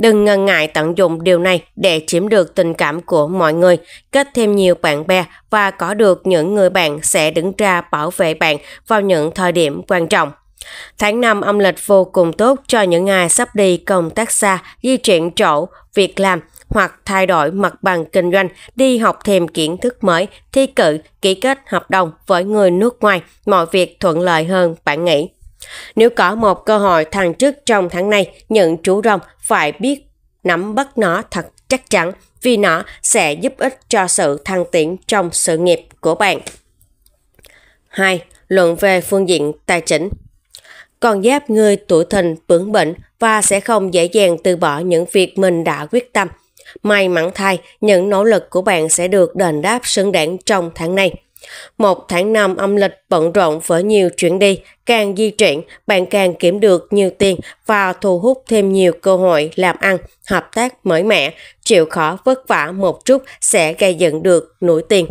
Đừng ngần ngại tận dụng điều này để chiếm được tình cảm của mọi người, kết thêm nhiều bạn bè và có được những người bạn sẽ đứng ra bảo vệ bạn vào những thời điểm quan trọng. Tháng 5 âm lịch vô cùng tốt cho những ai sắp đi công tác xa, di chuyển chỗ, việc làm hoặc thay đổi mặt bằng kinh doanh, đi học thêm kiến thức mới, thi cử, ký kết hợp đồng với người nước ngoài, mọi việc thuận lợi hơn bạn nghĩ. Nếu có một cơ hội thăng chức trong tháng này nhận chú rồng phải biết nắm bắt nó thật chắc chắn vì nó sẽ giúp ích cho sự thăng tiến trong sự nghiệp của bạn. 2. Luận về phương diện tài chính Con giáp người tuổi thìn bướng bỉnh và sẽ không dễ dàng từ bỏ những việc mình đã quyết tâm. May mắn thay, những nỗ lực của bạn sẽ được đền đáp xứng đáng trong tháng này. Một tháng năm âm lịch bận rộn với nhiều chuyến đi, càng di chuyển, bạn càng kiếm được nhiều tiền và thu hút thêm nhiều cơ hội làm ăn, hợp tác mới mẻ, chịu khó vất vả một chút sẽ gây dựng được núi tiền.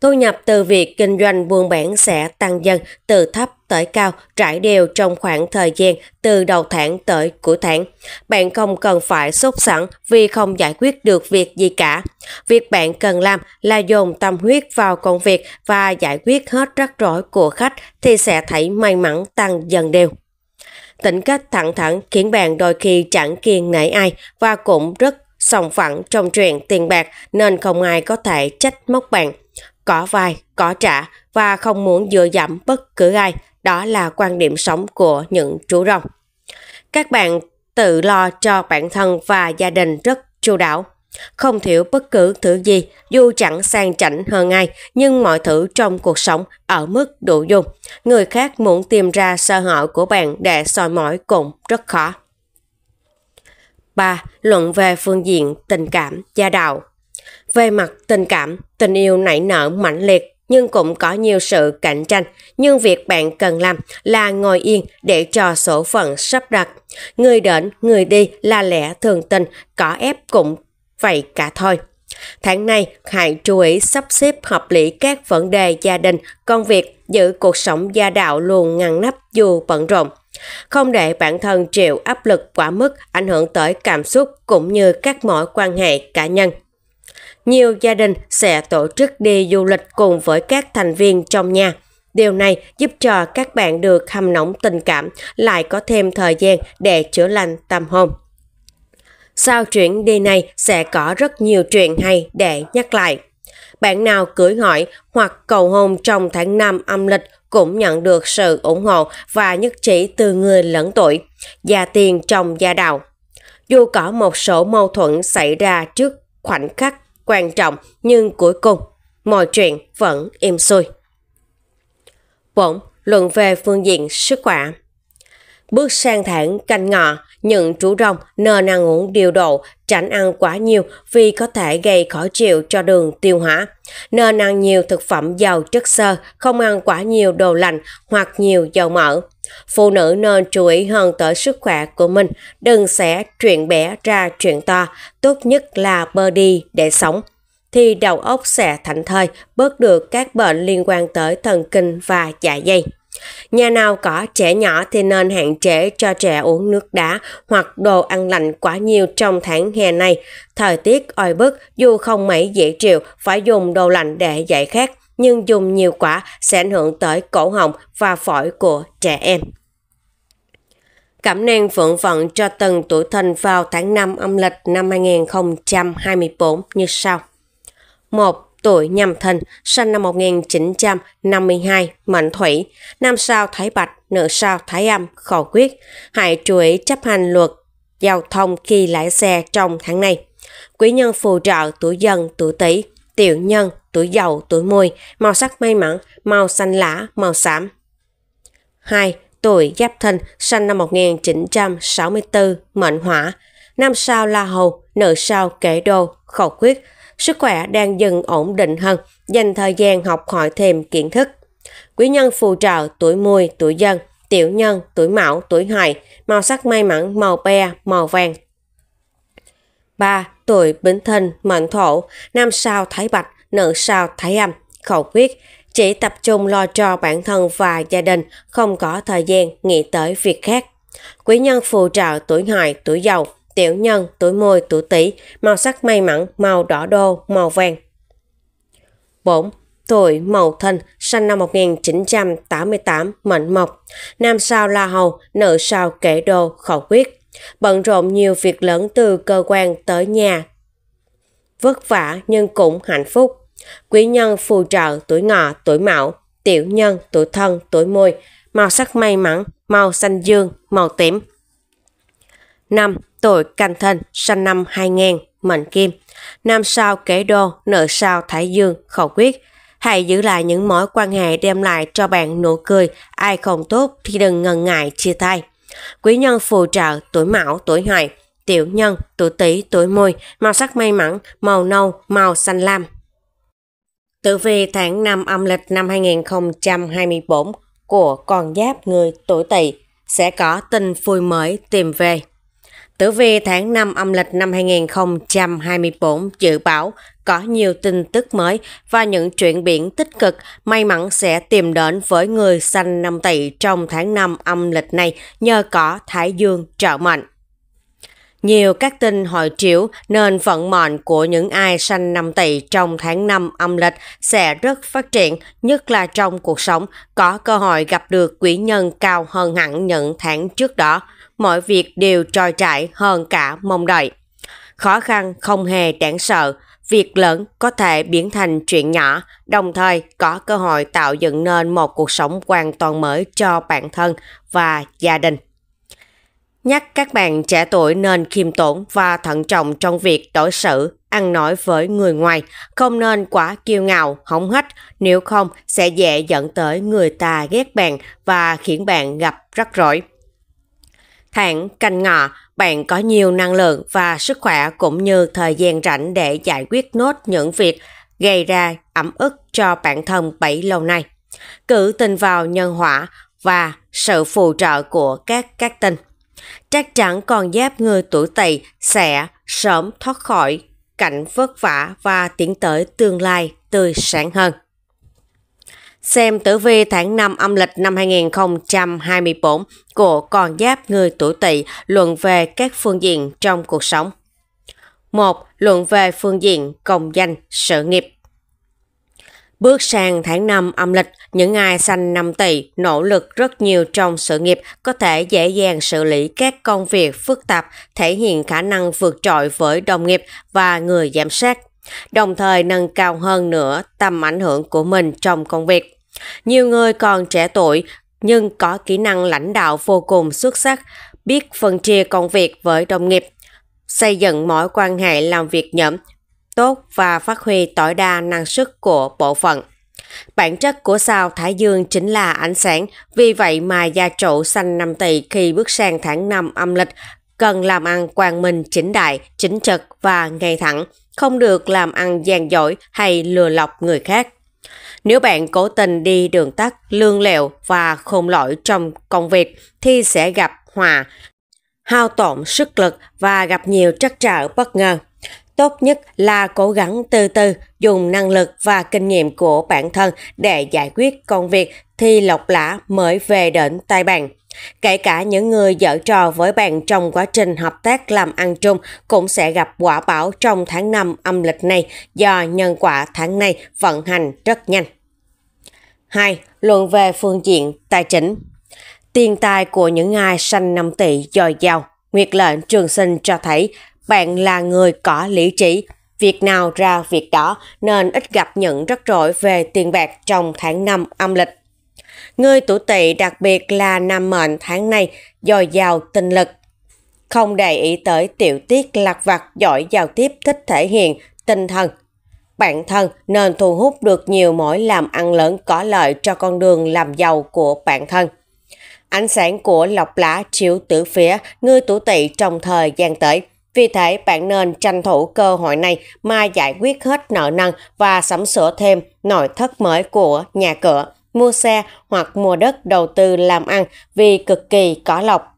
Thu nhập từ việc kinh doanh buôn bán sẽ tăng dần từ thấp tới cao, trải đều trong khoảng thời gian từ đầu tháng tới cuối tháng. Bạn không cần phải sốt sẵn vì không giải quyết được việc gì cả. Việc bạn cần làm là dồn tâm huyết vào công việc và giải quyết hết rắc rối của khách thì sẽ thấy may mắn tăng dần đều. Tính cách thẳng thẳng khiến bạn đôi khi chẳng kiên nể ai và cũng rất sòng phẳng trong chuyện tiền bạc nên không ai có thể trách móc bạn có vai, có trả và không muốn dựa dẫm bất cứ ai. Đó là quan điểm sống của những chú rồng. Các bạn tự lo cho bản thân và gia đình rất chu đáo. Không thiếu bất cứ thứ gì, dù chẳng sang chảnh hơn ai, nhưng mọi thứ trong cuộc sống ở mức đủ dùng. Người khác muốn tìm ra sơ hở của bạn để soi mỏi cũng rất khó. 3. Luận về phương diện tình cảm, gia đạo về mặt tình cảm, tình yêu nảy nở mãnh liệt nhưng cũng có nhiều sự cạnh tranh. Nhưng việc bạn cần làm là ngồi yên để cho số phận sắp đặt. Người đến, người đi là lẽ thường tình, có ép cũng vậy cả thôi. Tháng này, hãy chú ý sắp xếp hợp lý các vấn đề gia đình, công việc, giữ cuộc sống gia đạo luôn ngăn nắp dù bận rộn. Không để bản thân chịu áp lực quá mức ảnh hưởng tới cảm xúc cũng như các mối quan hệ cá nhân nhiều gia đình sẽ tổ chức đi du lịch cùng với các thành viên trong nhà. Điều này giúp cho các bạn được hâm nóng tình cảm, lại có thêm thời gian để chữa lành tâm hồn. Sau chuyện đi này sẽ có rất nhiều chuyện hay để nhắc lại. Bạn nào cưới hỏi hoặc cầu hôn trong tháng 5 âm lịch cũng nhận được sự ủng hộ và nhất trí từ người lẫn tuổi, gia tiền trong gia đạo. Dù có một số mâu thuẫn xảy ra trước khoảnh khắc quan trọng nhưng cuối cùng mọi chuyện vẫn im xuôi. 4. Luận về phương diện sức khỏe Bước sang tháng canh ngọ, những chú rong nên ăn uống điều độ, tránh ăn quá nhiều vì có thể gây khó chịu cho đường tiêu hóa. Nên ăn nhiều thực phẩm giàu chất xơ, không ăn quá nhiều đồ lạnh hoặc nhiều dầu mỡ. Phụ nữ nên chú ý hơn tới sức khỏe của mình, đừng xẻ chuyện bé ra chuyện to, tốt nhất là bơ đi để sống thì đầu óc sẽ thảnh thơi, bớt được các bệnh liên quan tới thần kinh và dạ dày. Nhà nào có trẻ nhỏ thì nên hạn chế cho trẻ uống nước đá hoặc đồ ăn lạnh quá nhiều trong tháng hè này. Thời tiết oi bức dù không mấy dễ chịu, phải dùng đồ lạnh để giải khát nhưng dùng nhiều quả sẽ ảnh hưởng tới cổ họng và phổi của trẻ em. Cẩm nang phượng vận cho từng tuổi thân vào tháng 5 âm lịch năm 2024 như sau. 1 tuổi nhâm thìn, sinh năm 1952, mệnh thủy, nam sao thái bạch, nữ sao thái âm, khẩu quyết. Hãy chú ý chấp hành luật giao thông khi lái xe trong tháng này. Quý nhân phù trợ tuổi dần, tuổi tỵ tiểu nhân, tuổi dầu, tuổi mùi, màu sắc may mắn, màu xanh lá, màu xám. 2. Tuổi Giáp Thìn, sinh năm 1964, mệnh hỏa. Năm sao La Hầu, nữ sao Kể Đô, khẩu quyết. Sức khỏe đang dần ổn định hơn, dành thời gian học hỏi thêm kiến thức. Quý nhân phù trợ tuổi mùi, tuổi dân, tiểu nhân, tuổi mão, tuổi hợi, màu sắc may mắn, màu be, màu vàng, 3. Tuổi Bính Thìn, Mệnh Thổ, năm sao Thái Bạch, nữ sao Thái Âm. Khẩu quyết, chỉ tập trung lo cho bản thân và gia đình, không có thời gian nghĩ tới việc khác. Quý nhân phù trợ tuổi hợi, tuổi dậu, tiểu nhân, tuổi môi, tuổi tỵ, màu sắc may mắn, màu đỏ đô, màu vàng. 4. Tuổi Mậu Thìn, sinh năm 1988, mệnh mộc, nam sao La Hầu, nữ sao Kể Đô, khẩu quyết bận rộn nhiều việc lẫn từ cơ quan tới nhà. Vất vả nhưng cũng hạnh phúc. Quý nhân phù trợ tuổi ngọ, tuổi mão, tiểu nhân, tuổi thân, tuổi mùi màu sắc may mắn, màu xanh dương, màu tím. năm Tuổi canh thân, sinh năm 2000, mệnh kim. Nam sao kế đô, nợ sao thái dương, khẩu quyết. Hãy giữ lại những mối quan hệ đem lại cho bạn nụ cười, ai không tốt thì đừng ngần ngại chia tay. Quý nhân phù trợ tuổi mão, tuổi hợi, tiểu nhân, tuổi tý tuổi mùi, màu sắc may mắn, màu nâu, màu xanh lam. Tử vi tháng 5 âm lịch năm 2024 của con giáp người tuổi tỵ sẽ có tình vui mới tìm về. Tử vi tháng 5 âm lịch năm 2024 dự báo có nhiều tin tức mới và những chuyển biến tích cực may mắn sẽ tìm đến với người sanh năm tỵ trong tháng 5 âm lịch này nhờ có Thái Dương trợ mệnh. Nhiều các tin hội chiếu nên vận mệnh của những ai sanh năm tỵ trong tháng 5 âm lịch sẽ rất phát triển, nhất là trong cuộc sống, có cơ hội gặp được quý nhân cao hơn hẳn những tháng trước đó mọi việc đều tròi trại hơn cả mong đợi. Khó khăn không hề đáng sợ, việc lớn có thể biến thành chuyện nhỏ, đồng thời có cơ hội tạo dựng nên một cuộc sống hoàn toàn mới cho bản thân và gia đình. Nhắc các bạn trẻ tuổi nên khiêm tốn và thận trọng trong việc đối xử, ăn nói với người ngoài, không nên quá kiêu ngạo, hống hách, nếu không sẽ dễ dẫn tới người ta ghét bạn và khiến bạn gặp rắc rối. Tháng canh ngọ, bạn có nhiều năng lượng và sức khỏe cũng như thời gian rảnh để giải quyết nốt những việc gây ra ẩm ức cho bản thân bấy lâu nay. Cứ tình vào nhân hỏa và sự phù trợ của các các tinh. Chắc chắn con giáp người tuổi tỵ sẽ sớm thoát khỏi cảnh vất vả và tiến tới tương lai tươi sáng hơn xem tử vi tháng 5 âm lịch năm 2024 của con giáp người tuổi tỵ luận về các phương diện trong cuộc sống. 1. Luận về phương diện công danh, sự nghiệp. Bước sang tháng 5 âm lịch, những ai sanh năm tỵ nỗ lực rất nhiều trong sự nghiệp có thể dễ dàng xử lý các công việc phức tạp, thể hiện khả năng vượt trội với đồng nghiệp và người giám sát đồng thời nâng cao hơn nữa tầm ảnh hưởng của mình trong công việc. Nhiều người còn trẻ tuổi nhưng có kỹ năng lãnh đạo vô cùng xuất sắc, biết phân chia công việc với đồng nghiệp, xây dựng mối quan hệ làm việc nhóm tốt và phát huy tối đa năng suất của bộ phận. Bản chất của sao Thái Dương chính là ánh sáng, vì vậy mà gia trụ xanh năm tỵ khi bước sang tháng 5 âm lịch cần làm ăn quang minh chính đại, chính trực và ngay thẳng, không được làm ăn gian dội hay lừa lọc người khác. Nếu bạn cố tình đi đường tắt, lương lẹo và khôn lỗi trong công việc thì sẽ gặp hòa, hao tổn sức lực và gặp nhiều trắc trở bất ngờ. Tốt nhất là cố gắng từ từ dùng năng lực và kinh nghiệm của bản thân để giải quyết công việc thì lộc lã mới về đến tay bạn. Kể cả những người dở trò với bạn trong quá trình hợp tác làm ăn chung cũng sẽ gặp quả bão trong tháng 5 âm lịch này do nhân quả tháng này vận hành rất nhanh. 2. Luận về phương diện tài chính Tiền tài của những ai sanh năm tỷ dồi dào, nguyệt lệnh trường sinh cho thấy bạn là người có lý trí, việc nào ra việc đó nên ít gặp những rắc rối về tiền bạc trong tháng 5 âm lịch. Người tuổi tỵ đặc biệt là nam mệnh tháng này dồi dào tinh lực. Không để ý tới tiểu tiết lạc vặt giỏi giao tiếp thích thể hiện tinh thần. Bản thân nên thu hút được nhiều mối làm ăn lớn có lợi cho con đường làm giàu của bản thân. Ánh sáng của lọc lá chiếu tứ phía người tuổi tỵ trong thời gian tới. Vì thế bạn nên tranh thủ cơ hội này mà giải quyết hết nợ nần và sắm sửa thêm nội thất mới của nhà cửa mua xe hoặc mua đất đầu tư làm ăn vì cực kỳ cỏ lộc.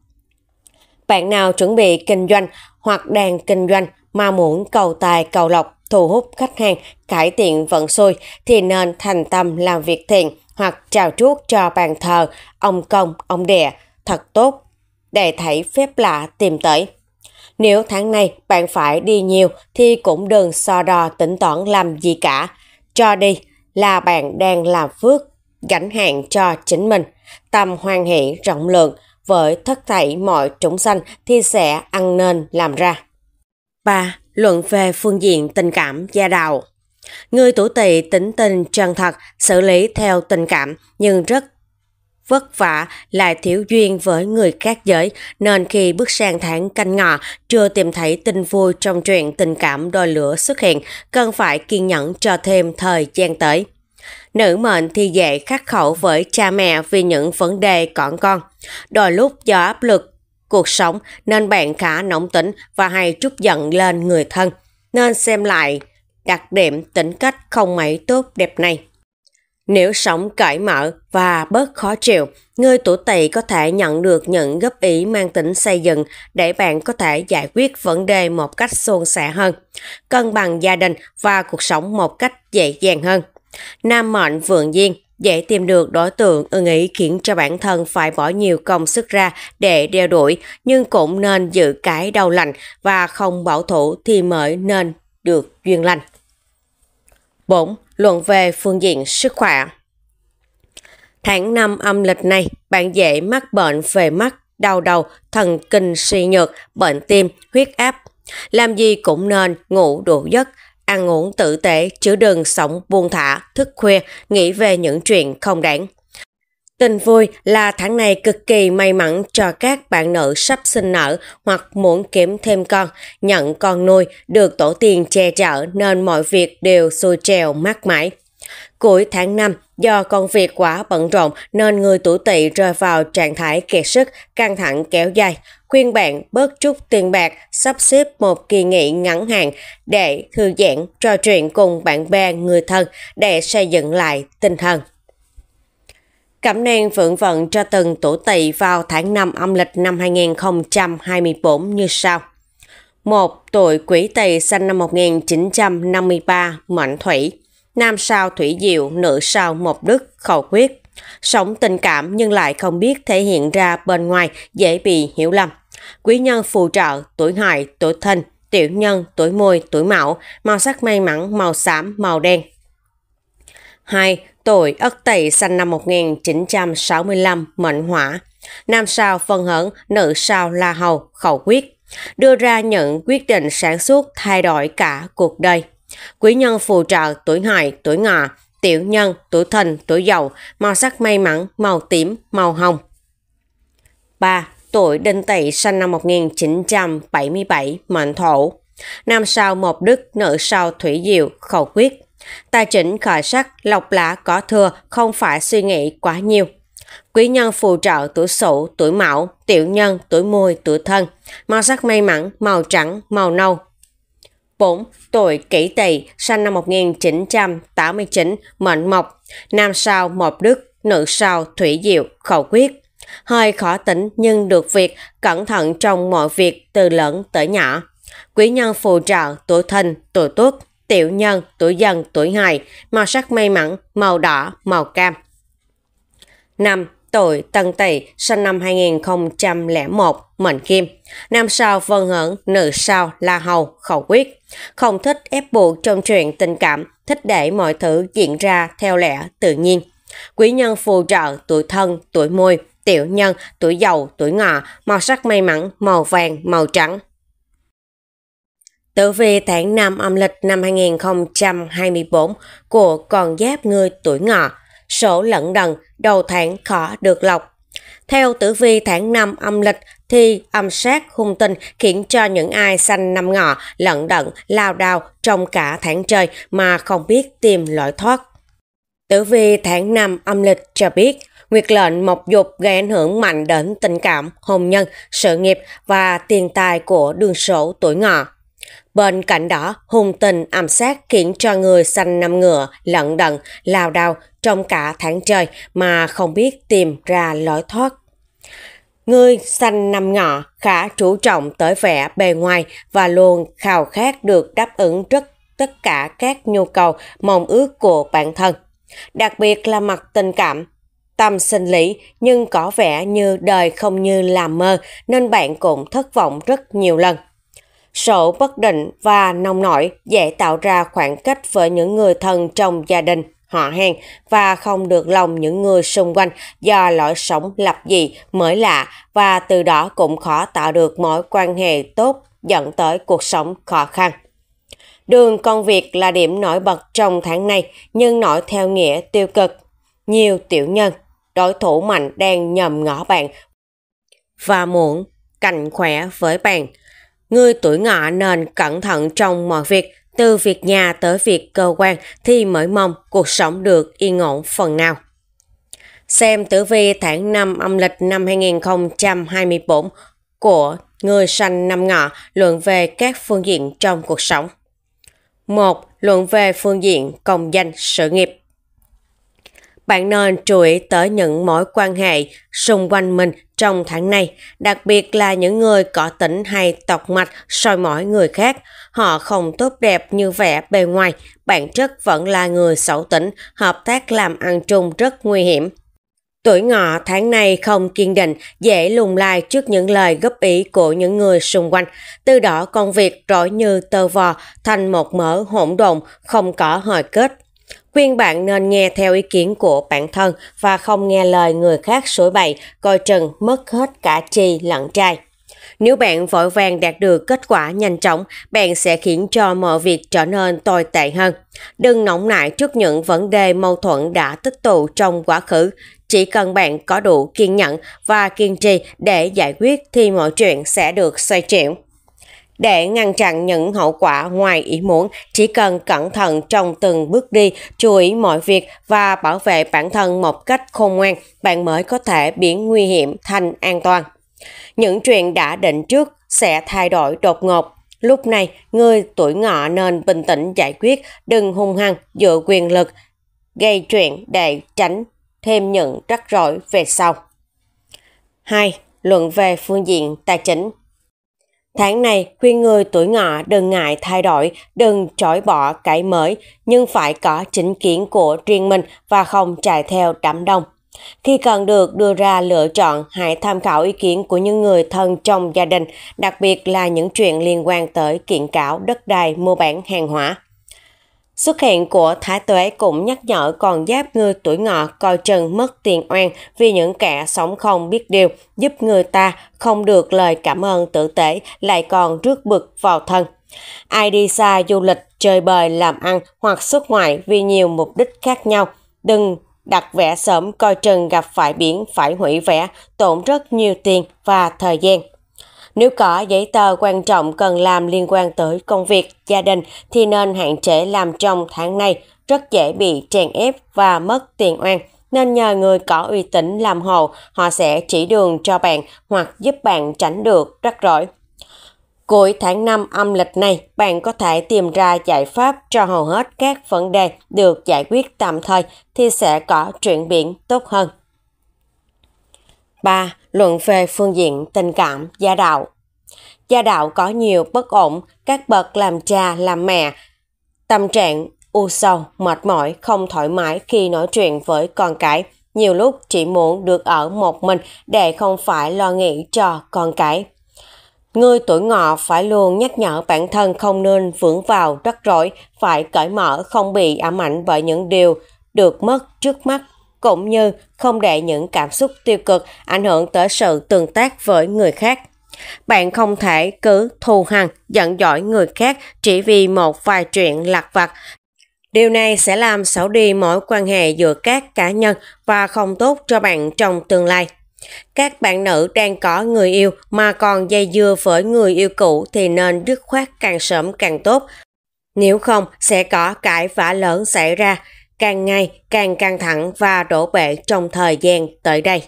Bạn nào chuẩn bị kinh doanh hoặc đang kinh doanh mà muốn cầu tài cầu lộc, thu hút khách hàng, cải thiện vận xui thì nên thành tâm làm việc thiện hoặc chào chuốt cho bàn thờ, ông công, ông địa, thật tốt, để thảy phép lạ tìm tới. Nếu tháng này bạn phải đi nhiều thì cũng đừng so đo tính toán làm gì cả. Cho đi là bạn đang làm phước gánh hàng cho chính mình. Tâm hoan hỷ rộng lượng với thất thảy mọi chúng sanh thì sẽ ăn nên làm ra. 3. Luận về phương diện tình cảm gia đạo Người tuổi tỵ tính tình chân thật, xử lý theo tình cảm nhưng rất vất vả lại thiếu duyên với người khác giới nên khi bước sang tháng canh ngọ chưa tìm thấy tin vui trong chuyện tình cảm đôi lửa xuất hiện cần phải kiên nhẫn cho thêm thời gian tới. Nữ mệnh thì dễ khắc khẩu với cha mẹ vì những vấn đề còn con. Đôi lúc do áp lực cuộc sống nên bạn khá nóng tính và hay trút giận lên người thân. Nên xem lại đặc điểm tính cách không mấy tốt đẹp này. Nếu sống cởi mở và bớt khó chịu, người tuổi tỵ có thể nhận được những góp ý mang tính xây dựng để bạn có thể giải quyết vấn đề một cách suôn sẻ hơn, cân bằng gia đình và cuộc sống một cách dễ dàng hơn. Nam Mệnh Vượng duyên dễ tìm được đối tượng ưng ý khiến cho bản thân phải bỏ nhiều công sức ra để đeo đuổi, nhưng cũng nên giữ cái đầu lành và không bảo thủ thì mới nên được duyên lành. 4. Luận về phương diện sức khỏe Tháng 5 âm lịch này, bạn dễ mắc bệnh về mắt, đau đầu, thần kinh suy nhược, bệnh tim, huyết áp. Làm gì cũng nên ngủ đủ giấc, ăn uống tử tế chứ đừng sống buông thả, thức khuya, nghĩ về những chuyện không đáng. Tình vui là tháng này cực kỳ may mắn cho các bạn nữ sắp sinh nở hoặc muốn kiếm thêm con, nhận con nuôi, được tổ tiên che chở nên mọi việc đều xuôi trèo mát mãi. Cuối tháng 5, do công việc quá bận rộn nên người tuổi tỵ rơi vào trạng thái kiệt sức, căng thẳng kéo dài khuyên bạn bớt chút tiền bạc, sắp xếp một kỳ nghỉ ngắn hạn để thư giãn, trò chuyện cùng bạn bè, người thân để xây dựng lại tinh thần. Cẩm nang phượng vận cho từng tuổi tỵ vào tháng 5 âm lịch năm 2024 như sau. một Tuổi quỷ tỵ sinh năm 1953, mệnh thủy. Nam sao thủy diệu, nữ sao mộc đức, khẩu quyết. Sống tình cảm nhưng lại không biết thể hiện ra bên ngoài, dễ bị hiểu lầm. Quý nhân phù trợ, tuổi hợi, tuổi thìn, tiểu nhân, tuổi mùi, tuổi mão, màu sắc may mắn, màu xám, màu đen. 2. Tuổi Ất Tỵ sinh năm 1965, mệnh hỏa. Nam sao phân hưởng, nữ sao la hầu, khẩu quyết. Đưa ra những quyết định sản xuất thay đổi cả cuộc đời. Quý nhân phù trợ tuổi hợi, tuổi ngọ, tiểu nhân, tuổi thìn, tuổi dậu, màu sắc may mắn, màu tím, màu hồng. 3 tuổi Đinh Tỵ sinh năm 1977, mệnh thổ. Nam sao Mộc Đức, nữ sao Thủy Diệu, khẩu quyết. Tài chính khởi sắc, lộc lã có thừa, không phải suy nghĩ quá nhiều. Quý nhân phù trợ tuổi sửu, tuổi mão, tiểu nhân, tuổi mùi, tuổi thân. Màu sắc may mắn, màu trắng, màu nâu. 4. Tuổi kỷ tỵ, sinh năm 1989, mệnh mộc. Nam sao Mộc Đức, nữ sao Thủy Diệu, khẩu quyết hơi khó tỉnh nhưng được việc cẩn thận trong mọi việc từ lớn tới nhỏ. Quý nhân phù trợ tuổi thìn, tuổi tuất, tiểu nhân, tuổi dần, tuổi hài màu sắc may mắn, màu đỏ, màu cam. 5. Tuổi Tân Tỵ, sinh năm 2001, mệnh kim. Nam sao Vân Hưởng, nữ sao La Hầu, khẩu quyết. Không thích ép buộc trong chuyện tình cảm, thích để mọi thứ diễn ra theo lẽ tự nhiên. Quý nhân phù trợ tuổi thân, tuổi môi, tiểu nhân, tuổi giàu, tuổi ngọ, màu sắc may mắn, màu vàng, màu trắng. Tử vi tháng 5 âm lịch năm 2024 của con giáp người tuổi ngọ, sổ lẫn đần, đầu tháng khó được lọc Theo tử vi tháng 5 âm lịch thì âm sát hung tinh khiến cho những ai sanh năm ngọ lận đận lao đao trong cả tháng trời mà không biết tìm lối thoát. Tử vi tháng 5 âm lịch cho biết Nguyệt lệnh mộc dục gây ảnh hưởng mạnh đến tình cảm, hôn nhân, sự nghiệp và tiền tài của đường sổ tuổi ngọ. Bên cạnh đó, hung tình ám sát khiến cho người xanh năm ngựa lận đận, lao đao trong cả tháng trời mà không biết tìm ra lối thoát. Người xanh năm ngọ khá chú trọng tới vẻ bề ngoài và luôn khao khát được đáp ứng rất tất cả các nhu cầu, mong ước của bản thân. Đặc biệt là mặt tình cảm, Tâm sinh lý nhưng có vẻ như đời không như làm mơ nên bạn cũng thất vọng rất nhiều lần. sổ bất định và nông nổi dễ tạo ra khoảng cách với những người thân trong gia đình, họ hàng và không được lòng những người xung quanh do lối sống lập dị mới lạ và từ đó cũng khó tạo được mối quan hệ tốt dẫn tới cuộc sống khó khăn. Đường công việc là điểm nổi bật trong tháng này nhưng nổi theo nghĩa tiêu cực. Nhiều tiểu nhân đối thủ mạnh đang nhầm ngõ bạn và muộn cành khỏe với bạn. Người tuổi ngọ nên cẩn thận trong mọi việc, từ việc nhà tới việc cơ quan thì mới mong cuộc sống được yên ổn phần nào. Xem tử vi tháng 5 âm lịch năm 2024 của người sanh năm ngọ luận về các phương diện trong cuộc sống. 1. Luận về phương diện công danh sự nghiệp. Bạn nên chú ý tới những mối quan hệ xung quanh mình trong tháng này, đặc biệt là những người có tính hay tộc mạch soi mỏi người khác. Họ không tốt đẹp như vẻ bề ngoài, bản chất vẫn là người xấu tính, hợp tác làm ăn chung rất nguy hiểm. Tuổi ngọ tháng này không kiên định, dễ lùng lai trước những lời góp ý của những người xung quanh. Từ đó công việc rõ như tơ vò, thành một mớ hỗn độn, không có hồi kết khuyên bạn nên nghe theo ý kiến của bản thân và không nghe lời người khác sủi bậy, coi chừng mất hết cả chi lẫn trai. Nếu bạn vội vàng đạt được kết quả nhanh chóng, bạn sẽ khiến cho mọi việc trở nên tồi tệ hơn. Đừng nóng nại trước những vấn đề mâu thuẫn đã tích tụ trong quá khứ. Chỉ cần bạn có đủ kiên nhẫn và kiên trì để giải quyết thì mọi chuyện sẽ được xoay chuyển. Để ngăn chặn những hậu quả ngoài ý muốn, chỉ cần cẩn thận trong từng bước đi, chú ý mọi việc và bảo vệ bản thân một cách khôn ngoan, bạn mới có thể biến nguy hiểm thành an toàn. Những chuyện đã định trước sẽ thay đổi đột ngột. Lúc này, người tuổi ngọ nên bình tĩnh giải quyết, đừng hung hăng dựa quyền lực, gây chuyện để tránh thêm những rắc rối về sau. 2. Luận về phương diện tài chính Tháng này khuyên người tuổi ngọ đừng ngại thay đổi, đừng chối bỏ cải mới, nhưng phải có chính kiến của riêng mình và không chạy theo đám đông. Khi cần được đưa ra lựa chọn, hãy tham khảo ý kiến của những người thân trong gia đình, đặc biệt là những chuyện liên quan tới kiện cáo đất đai mua bán hàng hóa. Xuất hiện của Thái Tuế cũng nhắc nhở còn giáp người tuổi ngọ coi chừng mất tiền oan vì những kẻ sống không biết điều, giúp người ta không được lời cảm ơn tử tế lại còn rước bực vào thân. Ai đi xa du lịch, chơi bời, làm ăn hoặc xuất ngoại vì nhiều mục đích khác nhau, đừng đặt vẽ sớm coi chừng gặp phải biển phải hủy vẽ, tốn rất nhiều tiền và thời gian. Nếu có giấy tờ quan trọng cần làm liên quan tới công việc, gia đình thì nên hạn chế làm trong tháng này, rất dễ bị chèn ép và mất tiền oan. Nên nhờ người có uy tín làm hộ, họ sẽ chỉ đường cho bạn hoặc giúp bạn tránh được rắc rối. Cuối tháng 5 âm lịch này, bạn có thể tìm ra giải pháp cho hầu hết các vấn đề được giải quyết tạm thời thì sẽ có chuyển biến tốt hơn. 3. Luận về phương diện tình cảm, gia đạo Gia đạo có nhiều bất ổn, các bậc làm cha, làm mẹ, tâm trạng u sầu, mệt mỏi, không thoải mái khi nói chuyện với con cái. Nhiều lúc chỉ muốn được ở một mình để không phải lo nghĩ cho con cái. Người tuổi ngọ phải luôn nhắc nhở bản thân không nên vướng vào rắc rối, phải cởi mở không bị ám ảnh bởi những điều được mất trước mắt cũng như không để những cảm xúc tiêu cực ảnh hưởng tới sự tương tác với người khác. Bạn không thể cứ thù hằn, giận dỗi người khác chỉ vì một vài chuyện lặt vặt. Điều này sẽ làm xấu đi mối quan hệ giữa các cá nhân và không tốt cho bạn trong tương lai. Các bạn nữ đang có người yêu mà còn dây dưa với người yêu cũ thì nên dứt khoát càng sớm càng tốt. Nếu không sẽ có cãi vã lớn xảy ra, càng ngày càng căng thẳng và đổ bể trong thời gian tới đây.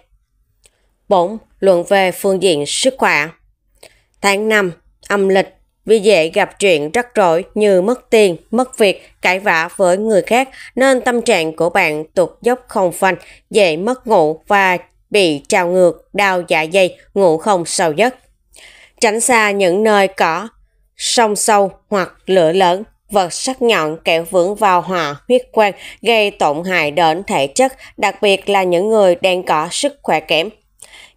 4. Luận về phương diện sức khỏe Tháng 5, âm lịch, vì dễ gặp chuyện rắc rối như mất tiền, mất việc, cãi vã với người khác nên tâm trạng của bạn tụt dốc không phanh, dễ mất ngủ và bị trào ngược, đau dạ dày, ngủ không sâu giấc. Tránh xa những nơi cỏ, sông sâu hoặc lửa lớn Vật sắc nhọn kẹo vướng vào hòa huyết quan gây tổn hại đến thể chất, đặc biệt là những người đang có sức khỏe kém.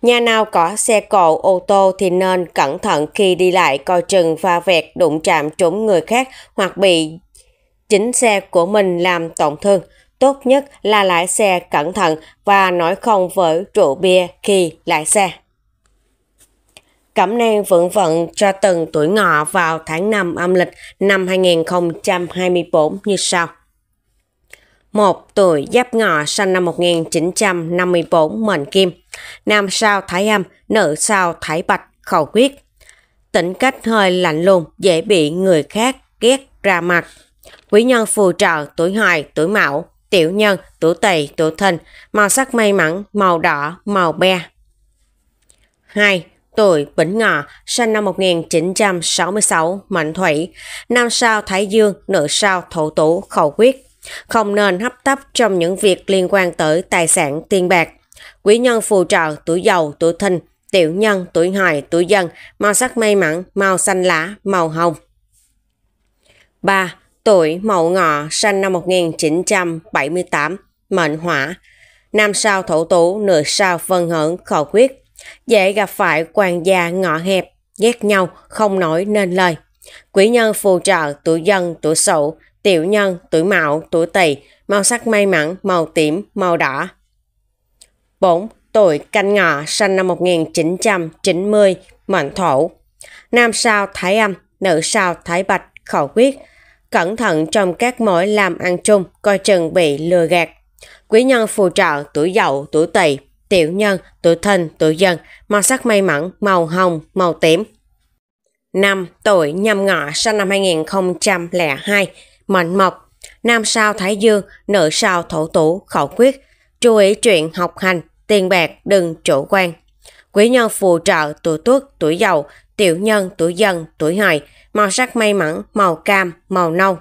Nhà nào có xe cộ, ô tô thì nên cẩn thận khi đi lại coi chừng va vẹt đụng chạm trúng người khác hoặc bị chính xe của mình làm tổn thương. Tốt nhất là lái xe cẩn thận và nói không với rượu bia khi lái xe. Cẩm nang vượng vận cho từng tuổi ngọ vào tháng 5 âm lịch năm 2024 như sau. 1. Tuổi Giáp Ngọ sinh năm 1954 Mệnh Kim Nam sao Thái Âm, nữ sao Thái Bạch, khẩu quyết Tính cách hơi lạnh lùng, dễ bị người khác ghét ra mặt Quý nhân phù trợ tuổi hợi, tuổi mão, tiểu nhân, tuổi tỵ, tuổi thìn Màu sắc may mắn, màu đỏ, màu be 2 tuổi Bỉnh Ngọ, sinh năm 1966, mệnh thủy, nam sao Thái Dương, nữ sao Thổ Tủ, khẩu quyết. Không nên hấp tấp trong những việc liên quan tới tài sản tiền bạc. Quý nhân phù trợ tuổi giàu, tuổi thìn, tiểu nhân, tuổi hợi, tuổi dân màu sắc may mắn, màu xanh lá, màu hồng. 3. Tuổi Mậu Ngọ, sinh năm 1978, mệnh hỏa, nam sao Thổ Tú, nữ sao Vân Hưởng, khẩu quyết Dễ gặp phải quan gia ngọ hẹp, ghét nhau, không nổi nên lời. Quý nhân phù trợ tuổi dân, tuổi sậu, tiểu nhân, tuổi mạo, tuổi tỵ, màu sắc may mắn, màu tím, màu đỏ. 4. Tuổi canh ngọ sinh năm 1990, mệnh thổ. Nam sao thái âm, nữ sao thái bạch, khẩu quyết. Cẩn thận trong các mối làm ăn chung, coi chừng bị lừa gạt. Quý nhân phù trợ tuổi dậu, tuổi tỵ, tiểu nhân, tuổi thân, tuổi dần, màu sắc may mắn, màu hồng, màu tím. năm Tuổi nhâm ngọ sinh năm 2002, mệnh mộc, nam sao thái dương, nữ sao thổ tủ, khẩu quyết. Chú ý chuyện học hành, tiền bạc đừng chủ quan. Quý nhân phù trợ tuổi tuất, tuổi giàu tiểu nhân, tuổi dần, tuổi hợi, màu sắc may mắn, màu cam, màu nâu.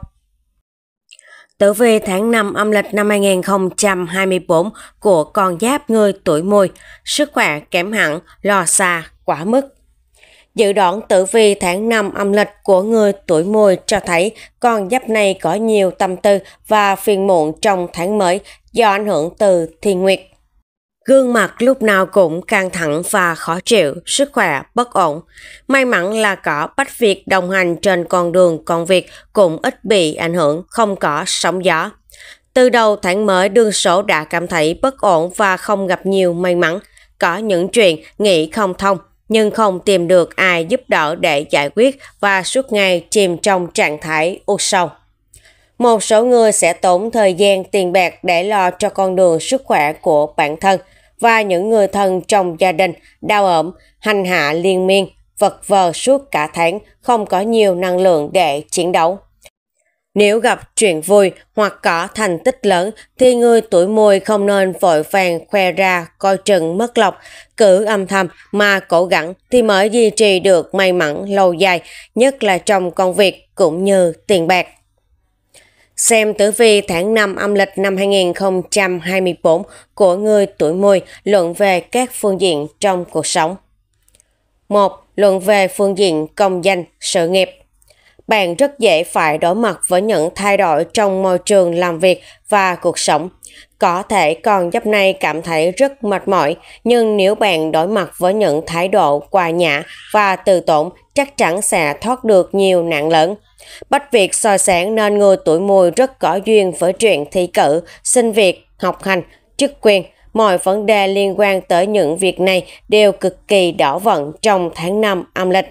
Tử vi tháng 5 âm lịch năm 2024 của con giáp người tuổi mùi, sức khỏe kém hẳn, lo xa, quá mức. Dự đoán tử vi tháng 5 âm lịch của người tuổi mùi cho thấy con giáp này có nhiều tâm tư và phiền muộn trong tháng mới do ảnh hưởng từ thiên nguyệt. Gương mặt lúc nào cũng căng thẳng và khó chịu, sức khỏe bất ổn. May mắn là có Bách việc đồng hành trên con đường công việc cũng ít bị ảnh hưởng, không có sóng gió. Từ đầu tháng mới đương sổ đã cảm thấy bất ổn và không gặp nhiều may mắn. Có những chuyện nghĩ không thông, nhưng không tìm được ai giúp đỡ để giải quyết và suốt ngày chìm trong trạng thái u sầu. Một số người sẽ tốn thời gian tiền bạc để lo cho con đường sức khỏe của bản thân – và những người thân trong gia đình đau ốm, hành hạ liên miên, vật vờ suốt cả tháng, không có nhiều năng lượng để chiến đấu. Nếu gặp chuyện vui hoặc có thành tích lớn thì người tuổi mùi không nên vội vàng khoe ra coi chừng mất lọc cử âm thầm mà cố gắng thì mới duy trì được may mắn lâu dài, nhất là trong công việc cũng như tiền bạc. Xem tử vi tháng 5 âm lịch năm 2024 của người tuổi mùi luận về các phương diện trong cuộc sống. 1. Luận về phương diện công danh, sự nghiệp. Bạn rất dễ phải đối mặt với những thay đổi trong môi trường làm việc và cuộc sống. Có thể còn dấp này cảm thấy rất mệt mỏi, nhưng nếu bạn đối mặt với những thái độ quà nhã và từ tổn chắc chắn sẽ thoát được nhiều nạn lớn. Bách Việt sò sản nên người tuổi mùi rất có duyên với chuyện thi cử, xin việc, học hành, chức quyền. Mọi vấn đề liên quan tới những việc này đều cực kỳ đỏ vận trong tháng 5 âm lịch.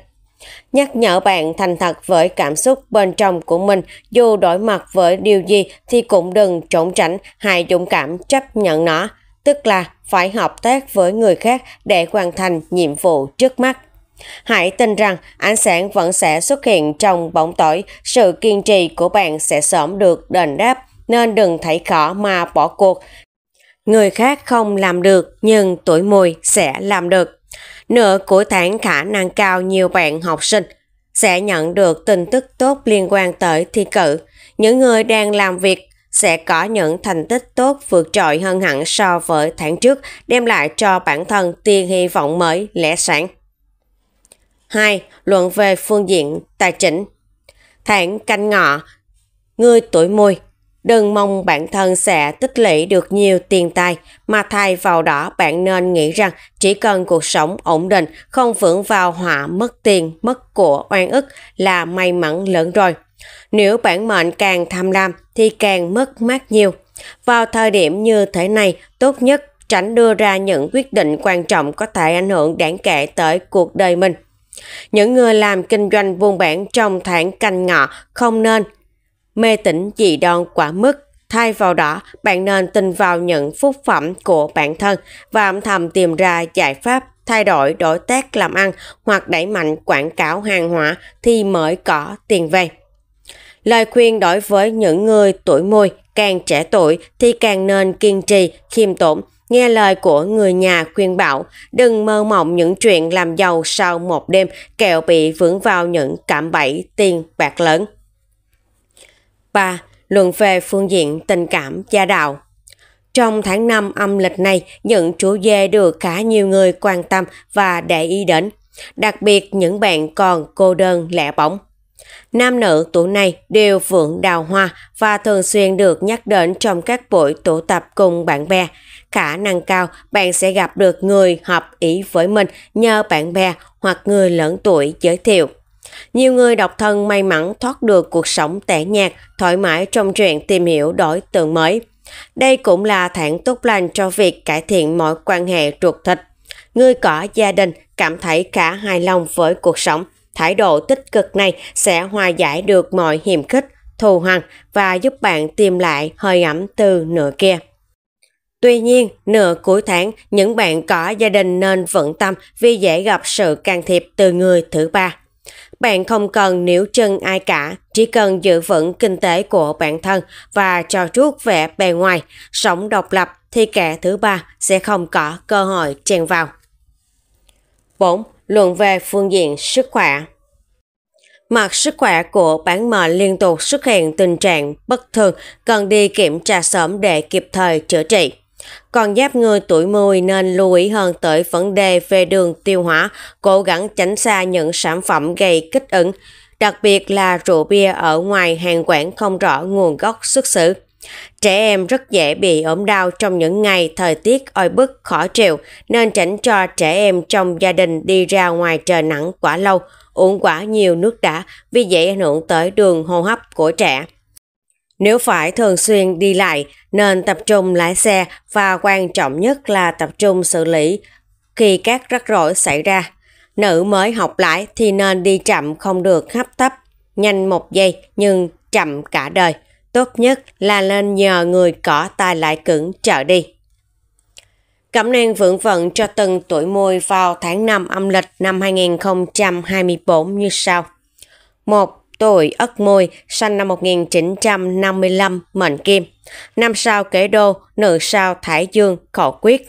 Nhắc nhở bạn thành thật với cảm xúc bên trong của mình, dù đối mặt với điều gì thì cũng đừng trốn tránh, hay dũng cảm chấp nhận nó, tức là phải hợp tác với người khác để hoàn thành nhiệm vụ trước mắt. Hãy tin rằng ánh sáng vẫn sẽ xuất hiện trong bóng tối, sự kiên trì của bạn sẽ sớm được đền đáp, nên đừng thấy khó mà bỏ cuộc. Người khác không làm được, nhưng tuổi mùi sẽ làm được. Nửa cuối tháng khả năng cao nhiều bạn học sinh sẽ nhận được tin tức tốt liên quan tới thi cử. Những người đang làm việc sẽ có những thành tích tốt vượt trội hơn hẳn so với tháng trước, đem lại cho bản thân tiên hy vọng mới lẻ sáng. 2. Luận về phương diện tài chính. thản canh ngọ, người tuổi mùi, đừng mong bản thân sẽ tích lũy được nhiều tiền tài, mà thay vào đó bạn nên nghĩ rằng chỉ cần cuộc sống ổn định, không vướng vào họa mất tiền, mất của oan ức là may mắn lớn rồi. Nếu bản mệnh càng tham lam thì càng mất mát nhiều. Vào thời điểm như thế này, tốt nhất tránh đưa ra những quyết định quan trọng có thể ảnh hưởng đáng kể tới cuộc đời mình. Những người làm kinh doanh buôn bán trong tháng canh ngọ không nên mê tỉnh dị đoan quá mức. Thay vào đó, bạn nên tin vào những phúc phẩm của bản thân và âm thầm tìm ra giải pháp thay đổi đối tác làm ăn hoặc đẩy mạnh quảng cáo hàng hóa thì mới có tiền về. Lời khuyên đối với những người tuổi mùi càng trẻ tuổi thì càng nên kiên trì, khiêm tốn Nghe lời của người nhà khuyên bảo, đừng mơ mộng những chuyện làm giàu sau một đêm kẹo bị vướng vào những cảm bẫy tiền bạc lớn. 3. Luận về phương diện tình cảm gia đạo Trong tháng 5 âm lịch này, những chủ dê được khá nhiều người quan tâm và để ý đến, đặc biệt những bạn còn cô đơn lẻ bóng. Nam nữ tuổi này đều vượng đào hoa và thường xuyên được nhắc đến trong các buổi tụ tập cùng bạn bè khả năng cao bạn sẽ gặp được người hợp ý với mình nhờ bạn bè hoặc người lớn tuổi giới thiệu. Nhiều người độc thân may mắn thoát được cuộc sống tẻ nhạt, thoải mái trong chuyện tìm hiểu đối tượng mới. Đây cũng là thản tốt lành cho việc cải thiện mọi quan hệ ruột thịt. Người có gia đình cảm thấy khá hài lòng với cuộc sống. Thái độ tích cực này sẽ hòa giải được mọi hiểm khích, thù hằn và giúp bạn tìm lại hơi ẩm từ nửa kia. Tuy nhiên, nửa cuối tháng, những bạn có gia đình nên vững tâm vì dễ gặp sự can thiệp từ người thứ ba. Bạn không cần níu chân ai cả, chỉ cần giữ vững kinh tế của bản thân và cho trước vẻ bề ngoài, sống độc lập thì kẻ thứ ba sẽ không có cơ hội chèn vào. 4. Luận về phương diện sức khỏe Mặt sức khỏe của bản mệnh liên tục xuất hiện tình trạng bất thường, cần đi kiểm tra sớm để kịp thời chữa trị. Còn giáp người tuổi 10 nên lưu ý hơn tới vấn đề về đường tiêu hóa, cố gắng tránh xa những sản phẩm gây kích ứng, đặc biệt là rượu bia ở ngoài hàng quán không rõ nguồn gốc xuất xứ. Trẻ em rất dễ bị ốm đau trong những ngày thời tiết oi bức khó chịu nên tránh cho trẻ em trong gia đình đi ra ngoài trời nắng quá lâu, uống quá nhiều nước đã vì dễ ảnh hưởng tới đường hô hấp của trẻ. Nếu phải thường xuyên đi lại nên tập trung lái xe và quan trọng nhất là tập trung xử lý khi các rắc rối xảy ra. Nữ mới học lái thì nên đi chậm không được hấp tấp, nhanh một giây nhưng chậm cả đời. Tốt nhất là nên nhờ người có tài lại cứng chở đi. Cẩm nang vượng vận cho từng tuổi môi vào tháng 5 âm lịch năm 2024 như sau. 1 tuổi Ất Mùi, sinh năm 1955, Mệnh Kim. Năm sao Kế Đô, nữ sao Thái Dương, Khẩu Quyết.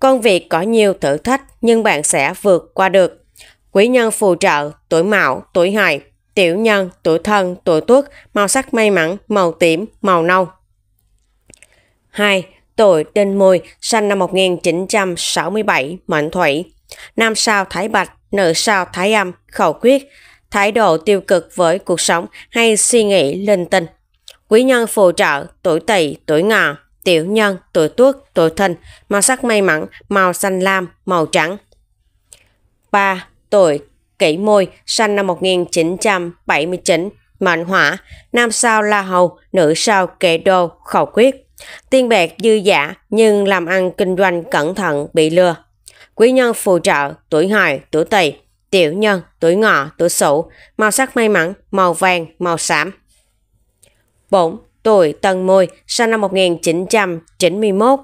Công việc có nhiều thử thách nhưng bạn sẽ vượt qua được. Quý nhân phù trợ, tuổi Mão, tuổi Hợi, tiểu nhân, tuổi Thân, tuổi Tuất, màu sắc may mắn, màu tím, màu nâu. 2. Tuổi Đinh Mùi, sinh năm 1967, Mệnh Thủy. Nam sao Thái Bạch, nữ sao Thái Âm, Khẩu Quyết thái độ tiêu cực với cuộc sống hay suy nghĩ linh tinh. Quý nhân phù trợ, tuổi tỵ, tuổi ngọ, tiểu nhân, tuổi tuất, tuổi thìn, màu sắc may mắn, màu xanh lam, màu trắng. 3. Tuổi Kỷ Môi, sinh năm 1979, mệnh hỏa, nam sao la hầu, nữ sao kệ đô, khẩu quyết. Tiên bạc dư giả nhưng làm ăn kinh doanh cẩn thận bị lừa. Quý nhân phù trợ, tuổi hài tuổi tỵ, tiểu nhân, tuổi ngọ, tuổi sửu, màu sắc may mắn, màu vàng, màu xám. 4. Tuổi Tân Mùi, sinh năm 1991,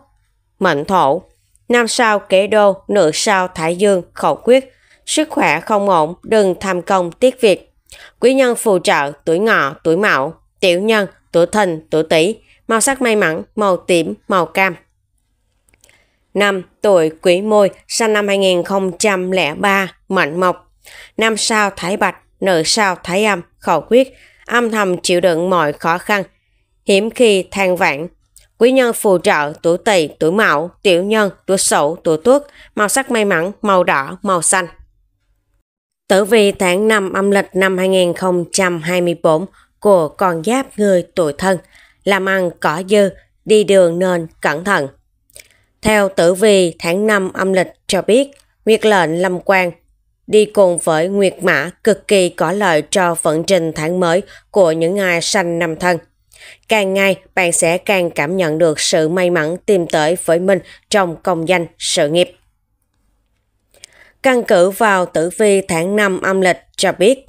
mệnh thổ. Năm sao kế đô, nữ sao thái dương, khẩu quyết. Sức khỏe không ổn, đừng tham công tiết việc. Quý nhân phù trợ, tuổi ngọ, tuổi mão, tiểu nhân, tuổi thìn, tuổi tỵ, màu sắc may mắn, màu tím, màu cam năm Tuổi Quý Môi, sinh năm 2003, mệnh mộc. năm sao Thái Bạch, nữ sao Thái Âm, khẩu quyết, âm thầm chịu đựng mọi khó khăn, hiếm khi than vãn. Quý nhân phù trợ tuổi tỵ, tuổi mão, tiểu nhân, tuổi sửu, tuổi tuất, màu sắc may mắn, màu đỏ, màu xanh. Tử vi tháng năm âm lịch năm 2024 của con giáp người tuổi thân, làm ăn cỏ dư, đi đường nên cẩn thận. Theo tử vi tháng 5 âm lịch cho biết, Nguyệt lệnh lâm quan đi cùng với Nguyệt mã cực kỳ có lợi cho vận trình tháng mới của những ai sanh năm thân. Càng ngày, bạn sẽ càng cảm nhận được sự may mắn tìm tới với mình trong công danh, sự nghiệp. Căn cử vào tử vi tháng 5 âm lịch cho biết,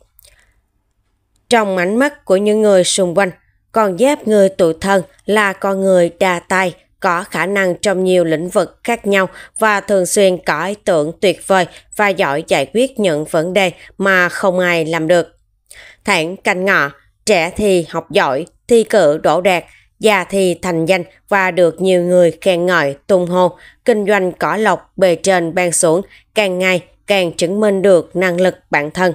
trong ánh mắt của những người xung quanh, con giáp người tuổi thân là con người đa tài, có khả năng trong nhiều lĩnh vực khác nhau và thường xuyên có ý tưởng tuyệt vời và giỏi giải quyết những vấn đề mà không ai làm được. Tháng canh ngọ, trẻ thì học giỏi, thi cử đỗ đạt, già thì thành danh và được nhiều người khen ngợi tung hô, kinh doanh cỏ lộc bề trên ban xuống, càng ngày càng chứng minh được năng lực bản thân.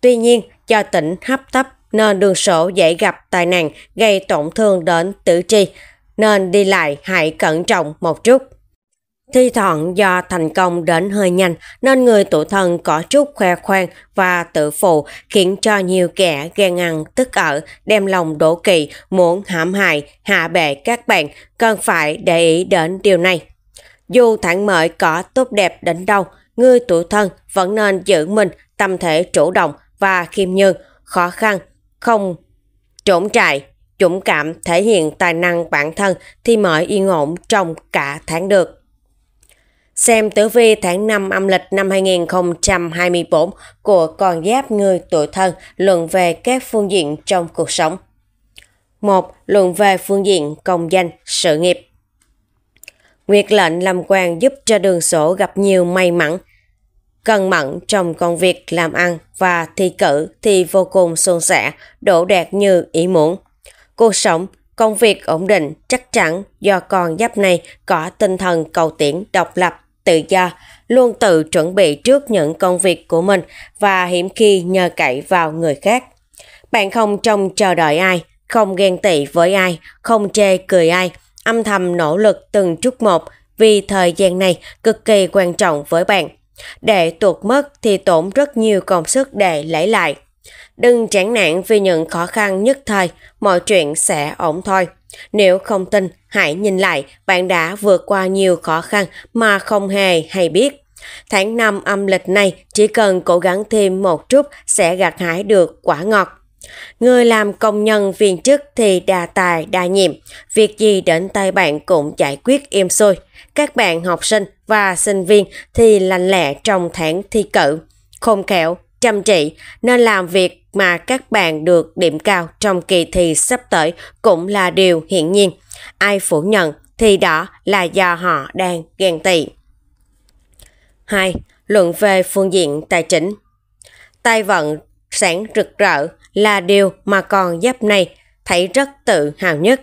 Tuy nhiên, do tỉnh hấp tấp nên đường sổ dễ gặp tai nạn gây tổn thương đến tử tri, nên đi lại hãy cẩn trọng một chút. Thi thoảng do thành công đến hơi nhanh nên người tụ thân có chút khoe khoang và tự phụ khiến cho nhiều kẻ ghen ăn tức ở, đem lòng đổ kỳ, muốn hãm hại, hạ bệ các bạn, cần phải để ý đến điều này. Dù thẳng mợi có tốt đẹp đến đâu, người tụ thân vẫn nên giữ mình tâm thể chủ động và khiêm nhường, khó khăn, không trốn trại, dũng cảm thể hiện tài năng bản thân thì mọi yên ổn trong cả tháng được. Xem tử vi tháng 5 âm lịch năm 2024 của con giáp người tuổi thân luận về các phương diện trong cuộc sống. 1. Luận về phương diện công danh, sự nghiệp. Nguyệt lệnh làm quan giúp cho đường sổ gặp nhiều may mắn. Cần mẫn trong công việc làm ăn và thi cử thì vô cùng suôn sẻ, đổ đạt như ý muốn. Cuộc sống, công việc ổn định, chắc chắn do con giáp này có tinh thần cầu tiễn độc lập, tự do, luôn tự chuẩn bị trước những công việc của mình và hiếm khi nhờ cậy vào người khác. Bạn không trông chờ đợi ai, không ghen tị với ai, không chê cười ai, âm thầm nỗ lực từng chút một vì thời gian này cực kỳ quan trọng với bạn. Để tuột mất thì tốn rất nhiều công sức để lấy lại. Đừng chán nản vì những khó khăn nhất thời, mọi chuyện sẽ ổn thôi. Nếu không tin, hãy nhìn lại, bạn đã vượt qua nhiều khó khăn mà không hề hay biết. Tháng 5 âm lịch này, chỉ cần cố gắng thêm một chút sẽ gặt hái được quả ngọt. Người làm công nhân viên chức thì đa tài đa nhiệm, việc gì đến tay bạn cũng giải quyết êm xuôi. Các bạn học sinh và sinh viên thì lành lẹ trong tháng thi cử, khôn khéo, chăm chỉ nên làm việc mà các bạn được điểm cao trong kỳ thi sắp tới cũng là điều hiển nhiên. Ai phủ nhận thì đó là do họ đang ghen tị. 2. Luận về phương diện tài chính Tài vận sản rực rỡ là điều mà con giáp này thấy rất tự hào nhất.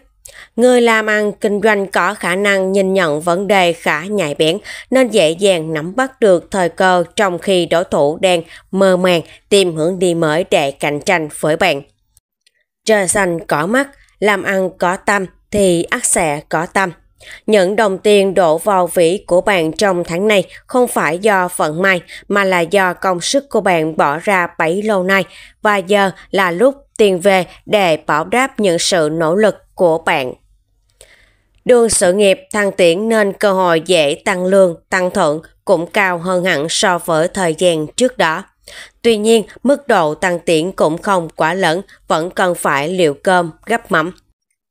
Người làm ăn kinh doanh có khả năng nhìn nhận vấn đề khá nhạy bén nên dễ dàng nắm bắt được thời cơ trong khi đối thủ đang mơ màng tìm hướng đi mới để cạnh tranh với bạn. Trời xanh có mắt, làm ăn có tâm thì ắt sẽ có tâm. Những đồng tiền đổ vào vĩ của bạn trong tháng này không phải do vận may mà là do công sức của bạn bỏ ra bấy lâu nay và giờ là lúc tiền về để bảo đáp những sự nỗ lực của bạn. Đường sự nghiệp thăng tiến nên cơ hội dễ tăng lương, tăng thưởng cũng cao hơn hẳn so với thời gian trước đó. Tuy nhiên, mức độ tăng tiến cũng không quá lớn, vẫn cần phải liệu cơm, gấp mắm.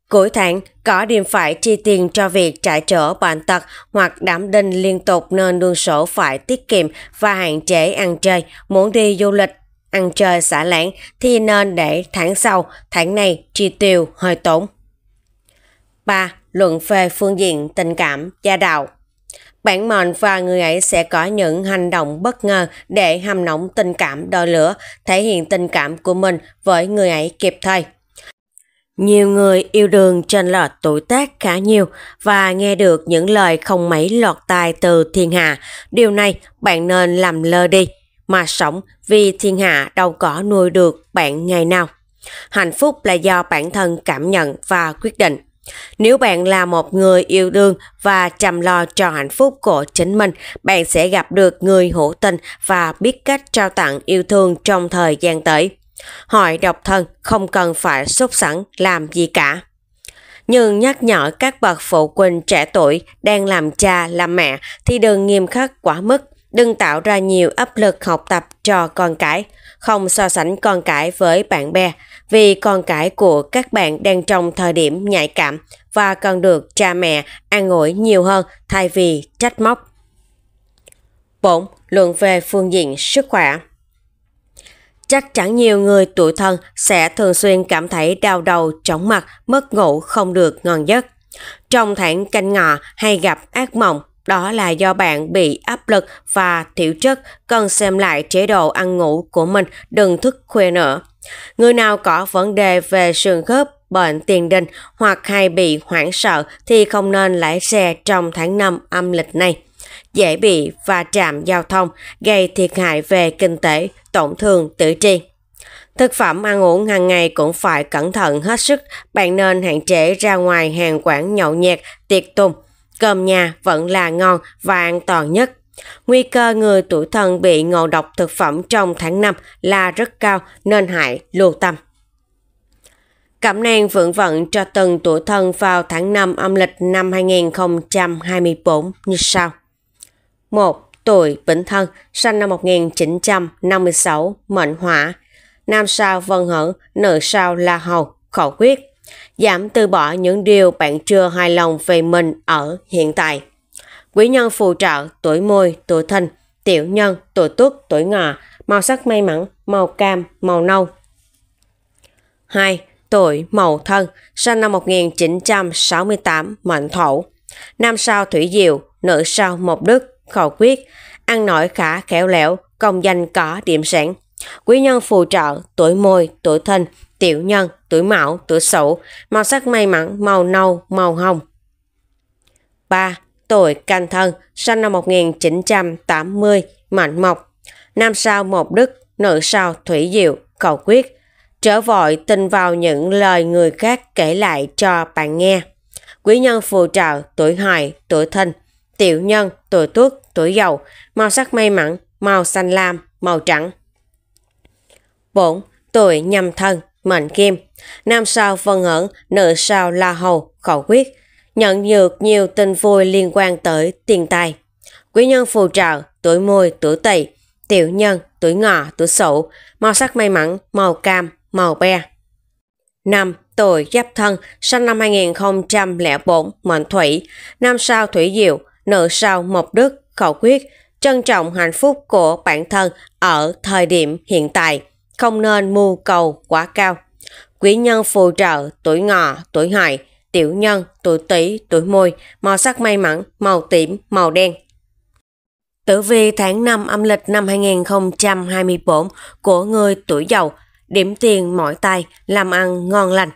Cuối tháng, có điểm phải chi tiền cho việc trải trở bệnh tật hoặc đảm đinh liên tục nên đương sổ phải tiết kiệm và hạn chế ăn chơi. Muốn đi du lịch, ăn chơi xả lãng thì nên để tháng sau, tháng này chi tiêu hơi tốn. 3. Luận về phương diện tình cảm, gia đạo Bạn mòn và người ấy sẽ có những hành động bất ngờ để hâm nóng tình cảm đôi lửa, thể hiện tình cảm của mình với người ấy kịp thời. Nhiều người yêu đương trên lọt tuổi tác khá nhiều và nghe được những lời không mấy lọt tai từ thiên hạ. Điều này bạn nên làm lơ đi, mà sống vì thiên hạ đâu có nuôi được bạn ngày nào. Hạnh phúc là do bản thân cảm nhận và quyết định. Nếu bạn là một người yêu đương và chăm lo cho hạnh phúc của chính mình, bạn sẽ gặp được người hữu tình và biết cách trao tặng yêu thương trong thời gian tới. Hỏi độc thân không cần phải sốt sẵn làm gì cả. Nhưng nhắc nhở các bậc phụ huynh trẻ tuổi đang làm cha làm mẹ thì đừng nghiêm khắc quá mức, đừng tạo ra nhiều áp lực học tập cho con cái, không so sánh con cái với bạn bè, vì con cái của các bạn đang trong thời điểm nhạy cảm và cần được cha mẹ an ủi nhiều hơn thay vì trách móc. 4. Luận về phương diện sức khỏe Chắc chắn nhiều người tuổi thân sẽ thường xuyên cảm thấy đau đầu, chóng mặt, mất ngủ, không được ngon giấc. Trong tháng canh ngọ hay gặp ác mộng, đó là do bạn bị áp lực và thiểu chất, cần xem lại chế độ ăn ngủ của mình, đừng thức khuya nữa. Người nào có vấn đề về xương khớp, bệnh tiền đình hoặc hay bị hoảng sợ thì không nên lái xe trong tháng 5 âm lịch này. Dễ bị va chạm giao thông, gây thiệt hại về kinh tế, tổn thương tử tri. Thực phẩm ăn uống hàng ngày cũng phải cẩn thận hết sức, bạn nên hạn chế ra ngoài hàng quán nhậu nhẹt, tiệc tùng. Cơm nhà vẫn là ngon và an toàn nhất Nguy cơ người tuổi thân bị ngộ độc thực phẩm trong tháng 5 là rất cao nên hãy lưu tâm. Cẩm nang vượng vận cho từng tuổi thân vào tháng 5 âm lịch năm 2024 như sau. 1. Tuổi Bính Thân, sinh năm 1956, mệnh hỏa. Nam sao Vân Hưởng, nữ sao La Hầu, khẩu quyết. Giảm từ bỏ những điều bạn chưa hài lòng về mình ở hiện tại quý nhân phù trợ, tuổi mùi, tuổi thìn, tiểu nhân, tuổi tuất, tuổi ngọ, màu sắc may mắn, màu cam, màu nâu. 2. Tuổi Mậu Thân, sinh năm 1968, mệnh Thổ. Nam sao Thủy Diệu, nữ sao Mộc Đức, khẩu quyết, ăn nổi khả khéo léo, công danh có điểm sản. Quý nhân phù trợ, tuổi mùi, tuổi thìn, tiểu nhân, tuổi mão, tuổi sửu, màu sắc may mắn, màu nâu, màu hồng. 3 tuổi canh thân, sinh năm 1980, mạnh mộc, nam sao một đức, nữ sao thủy diệu, cầu quyết. Trở vội tin vào những lời người khác kể lại cho bạn nghe. Quý nhân phù trợ tuổi hợi, tuổi thìn, tiểu nhân, tuổi tuất, tuổi dậu màu sắc may mắn, màu xanh lam, màu trắng. 4. Tuổi nhâm thân, mệnh kim. Nam sao phân hưởng, nữ sao la hầu, khẩu quyết nhận được nhiều tin vui liên quan tới tiền tài. Quý nhân phù trợ, tuổi mùi, tuổi tỵ, tiểu nhân, tuổi ngọ, tuổi sửu, màu sắc may mắn, màu cam, màu be. năm Tuổi Giáp Thân, sinh năm 2004, mệnh thủy, nam sao thủy diệu, nữ sao mộc đức, khẩu quyết, trân trọng hạnh phúc của bản thân ở thời điểm hiện tại, không nên mưu cầu quá cao. Quý nhân phù trợ tuổi ngọ, tuổi hợi, tiểu nhân, tuổi tỵ, tuổi mùi, màu sắc may mắn, màu tím, màu đen. Tử vi tháng 5 âm lịch năm 2024 của người tuổi giàu, điểm tiền mỏi tay, làm ăn ngon lành.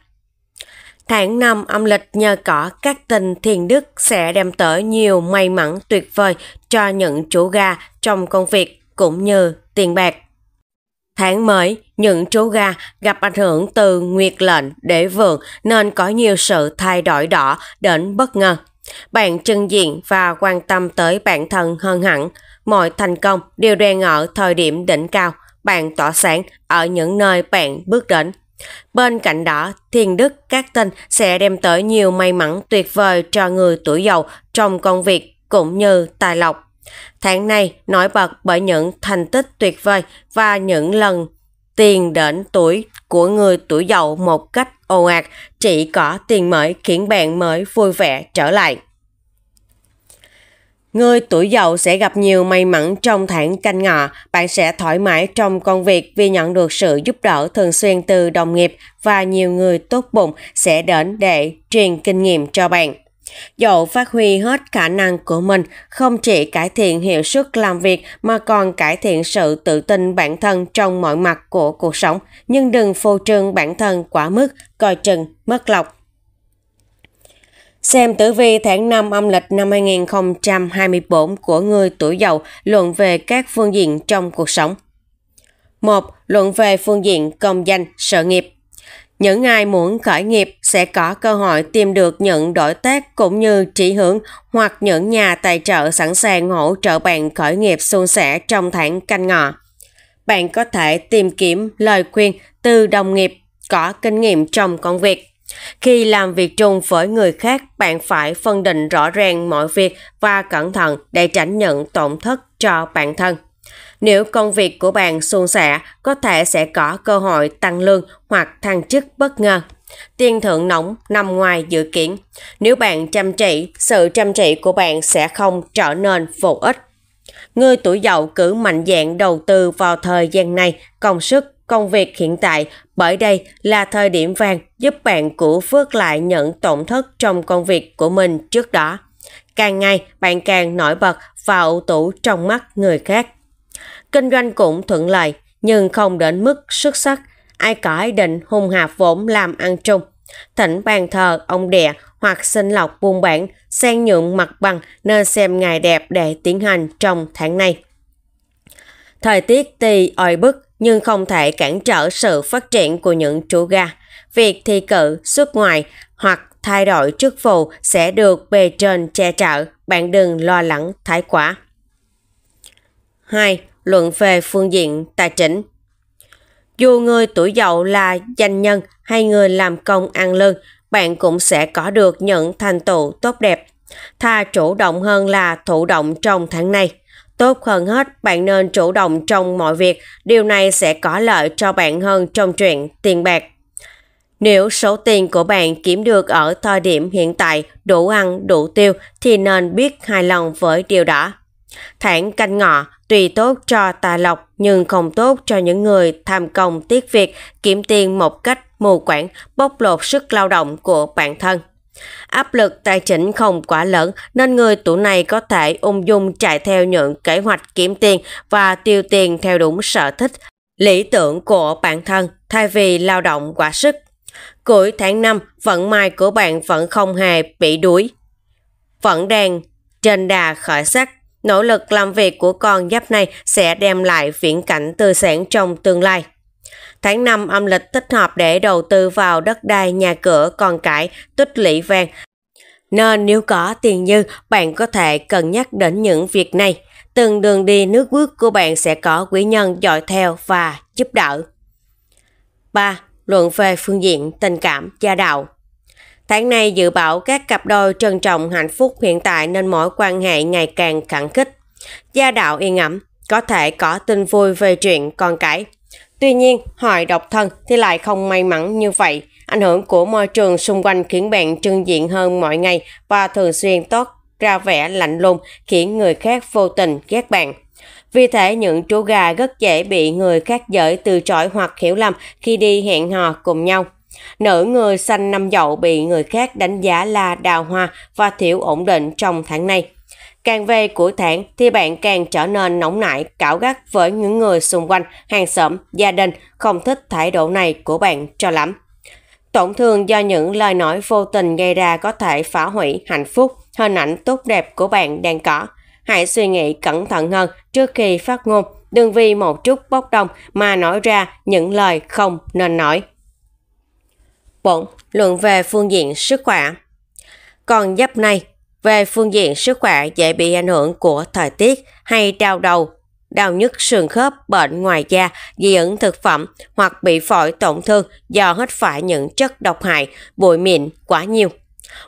Tháng 5 âm lịch nhờ cỏ các tình thiền đức sẽ đem tới nhiều may mắn tuyệt vời cho những chủ gà trong công việc cũng như tiền bạc. Tháng mới, những chú gà gặp ảnh hưởng từ nguyệt lệnh để vườn nên có nhiều sự thay đổi đỏ đến bất ngờ. Bạn trưng diện và quan tâm tới bản thân hơn hẳn. Mọi thành công đều đang ở thời điểm đỉnh cao, bạn tỏa sáng ở những nơi bạn bước đến. Bên cạnh đó, thiên đức các tinh sẽ đem tới nhiều may mắn tuyệt vời cho người tuổi giàu trong công việc cũng như tài lộc. Tháng này nổi bật bởi những thành tích tuyệt vời và những lần tiền đến tuổi của người tuổi dậu một cách ồ ạt, chỉ có tiền mới khiến bạn mới vui vẻ trở lại. Người tuổi dậu sẽ gặp nhiều may mắn trong tháng canh ngọ, bạn sẽ thoải mái trong công việc vì nhận được sự giúp đỡ thường xuyên từ đồng nghiệp và nhiều người tốt bụng sẽ đến để truyền kinh nghiệm cho bạn. Dẫu phát huy hết khả năng của mình, không chỉ cải thiện hiệu suất làm việc mà còn cải thiện sự tự tin bản thân trong mọi mặt của cuộc sống, nhưng đừng phô trương bản thân quá mức, coi chừng, mất lọc. Xem tử vi tháng 5 âm lịch năm 2024 của người tuổi dậu luận về các phương diện trong cuộc sống. 1. Luận về phương diện công danh, sự nghiệp. Những ai muốn khởi nghiệp sẽ có cơ hội tìm được những đối tác cũng như chỉ hướng hoặc những nhà tài trợ sẵn sàng hỗ trợ bạn khởi nghiệp suôn sẻ trong tháng canh ngọ. Bạn có thể tìm kiếm lời khuyên từ đồng nghiệp có kinh nghiệm trong công việc. Khi làm việc chung với người khác, bạn phải phân định rõ ràng mọi việc và cẩn thận để tránh những tổn thất cho bản thân. Nếu công việc của bạn suôn sẻ, có thể sẽ có cơ hội tăng lương hoặc thăng chức bất ngờ. Tiền thưởng nóng nằm ngoài dự kiến. Nếu bạn chăm chỉ, sự chăm chỉ của bạn sẽ không trở nên vô ích. Người tuổi dậu cử mạnh dạng đầu tư vào thời gian này, công sức, công việc hiện tại, bởi đây là thời điểm vàng giúp bạn cũ vớt lại những tổn thất trong công việc của mình trước đó. Càng ngày, bạn càng nổi bật và ủ tủ trong mắt người khác. Kinh doanh cũng thuận lợi nhưng không đến mức xuất sắc. Ai có ý định hung hạp vốn làm ăn chung. Thỉnh bàn thờ, ông đẻ hoặc sinh lọc buôn bản, xen nhượng mặt bằng nên xem ngày đẹp để tiến hành trong tháng này. Thời tiết tuy oi bức nhưng không thể cản trở sự phát triển của những chú gà. Việc thi cử, xuất ngoài hoặc thay đổi chức vụ sẽ được bề trên che chở, bạn đừng lo lắng thái quá. 2 luận về phương diện tài chính. Dù người tuổi dậu là danh nhân hay người làm công ăn lương, bạn cũng sẽ có được những thành tựu tốt đẹp. Thà chủ động hơn là thụ động trong tháng này. Tốt hơn hết, bạn nên chủ động trong mọi việc, điều này sẽ có lợi cho bạn hơn trong chuyện tiền bạc. Nếu số tiền của bạn kiếm được ở thời điểm hiện tại đủ ăn đủ tiêu thì nên biết hài lòng với điều đó. Tháng canh ngọ, Tuy tốt cho tà lộc nhưng không tốt cho những người tham công tiếc việc kiếm tiền một cách mù quáng bóc lột sức lao động của bản thân. Áp lực tài chính không quá lớn nên người tuổi này có thể ung dung chạy theo những kế hoạch kiếm tiền và tiêu tiền theo đúng sở thích, lý tưởng của bản thân thay vì lao động quá sức. Cuối tháng năm vận may của bạn vẫn không hề bị đuổi. Vẫn đang trên đà khởi sắc Nỗ lực làm việc của con giáp này sẽ đem lại viễn cảnh tươi sáng trong tương lai. Tháng 5 âm lịch thích hợp để đầu tư vào đất đai, nhà cửa, con cải, tích lũy vàng. Nên nếu có tiền dư, bạn có thể cân nhắc đến những việc này. Từng đường đi nước bước của bạn sẽ có quý nhân dõi theo và giúp đỡ. 3. Luận về phương diện tình cảm, gia đạo Tháng này dự báo các cặp đôi trân trọng hạnh phúc hiện tại nên mối quan hệ ngày càng khẳng khích. Gia đạo yên ẩm, có thể có tin vui về chuyện con cái. Tuy nhiên, hỏi độc thân thì lại không may mắn như vậy. Ảnh hưởng của môi trường xung quanh khiến bạn trưng diện hơn mọi ngày và thường xuyên tốt ra vẻ lạnh lùng khiến người khác vô tình ghét bạn. Vì thế những chú gà rất dễ bị người khác giới từ chối hoặc hiểu lầm khi đi hẹn hò cùng nhau. Nữ người xanh năm dậu bị người khác đánh giá là đào hoa và thiếu ổn định trong tháng này. Càng về cuối tháng thì bạn càng trở nên nóng nảy, cảo gắt với những người xung quanh, hàng xóm, gia đình không thích thái độ này của bạn cho lắm. Tổn thương do những lời nói vô tình gây ra có thể phá hủy hạnh phúc, hình ảnh tốt đẹp của bạn đang có. Hãy suy nghĩ cẩn thận hơn trước khi phát ngôn, đừng vì một chút bốc đồng mà nói ra những lời không nên nói bổn luận về phương diện sức khỏe. Còn dấp này, về phương diện sức khỏe dễ bị ảnh hưởng của thời tiết hay đau đầu, đau nhức xương khớp, bệnh ngoài da, dị ứng thực phẩm hoặc bị phổi tổn thương do hít phải những chất độc hại, bụi mịn quá nhiều.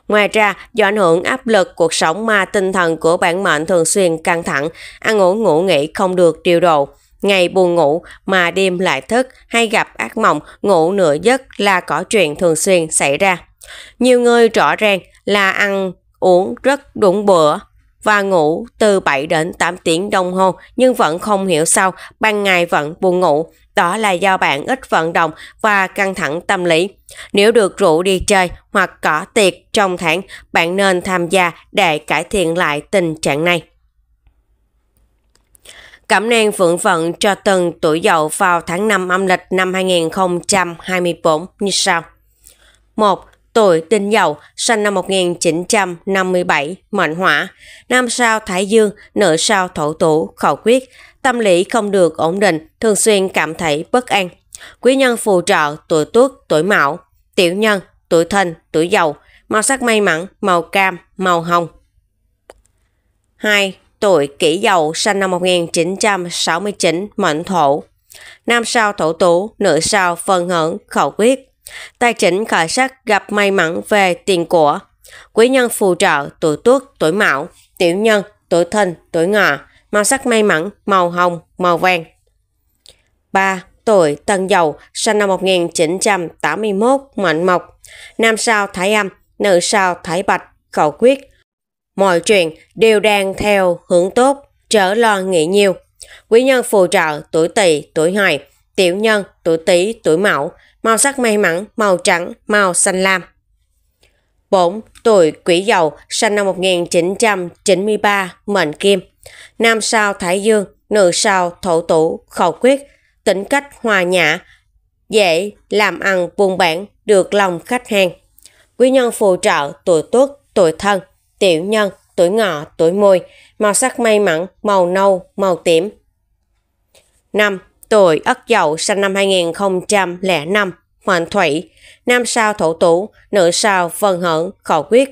Ngoài ra, do ảnh hưởng áp lực cuộc sống mà tinh thần của bản mệnh thường xuyên căng thẳng, ăn uống ngủ nghỉ không được điều độ, Ngày buồn ngủ mà đêm lại thức hay gặp ác mộng ngủ nửa giấc là có chuyện thường xuyên xảy ra. Nhiều người rõ ràng là ăn uống rất đúng bữa và ngủ từ 7 đến 8 tiếng đồng hồ nhưng vẫn không hiểu sao ban ngày vẫn buồn ngủ. Đó là do bạn ít vận động và căng thẳng tâm lý. Nếu được rủ đi chơi hoặc có tiệc trong tháng, bạn nên tham gia để cải thiện lại tình trạng này cảm nang phượng vận cho từng tuổi dậu vào tháng 5 âm lịch năm 2024 như sau. 1. Tuổi Đinh Dậu, sinh năm 1957, mệnh hỏa, nam sao Thái Dương, nữ sao Thổ Tủ, khẩu quyết, tâm lý không được ổn định, thường xuyên cảm thấy bất an. Quý nhân phù trợ tuổi Tuất, tuổi Mão, tiểu nhân, tuổi Thìn, tuổi Dậu, màu sắc may mắn, màu cam, màu hồng. 2 tuổi kỷ dậu sinh năm 1969, mệnh thổ. Nam sao thổ tú, nữ sao phân hưởng, khẩu quyết. Tài chính khởi sắc gặp may mắn về tiền của. Quý nhân phù trợ tuổi tuất, tuổi mão, tiểu nhân, tuổi thìn, tuổi ngọ, màu sắc may mắn, màu hồng, màu vàng. 3. Tuổi Tân Dậu, sinh năm 1981, mệnh mộc. Nam sao Thái Âm, nữ sao Thái Bạch, khẩu quyết Mọi chuyện đều đang theo hướng tốt, trở lo nghĩ nhiều. Quý nhân phù trợ tuổi tỵ, tuổi hợi, tiểu nhân tuổi tý, tuổi mão, màu sắc may mắn, màu trắng, màu xanh lam. 4. Tuổi Quỷ Dậu, sinh năm 1993, mệnh Kim. Nam sao Thái Dương, nữ sao Thổ Tủ, Khẩu Quyết, tính cách hòa nhã, dễ làm ăn buôn bản, được lòng khách hàng. Quý nhân phù trợ tuổi Tuất, tuổi Thân tiểu nhân, tuổi ngọ, tuổi mùi, màu sắc may mắn, màu nâu, màu tím. 5. Tuổi Ất Dậu sinh năm 2005, hoàng Thủy, nam sao thổ tú, nữ sao vân hận, khẩu quyết.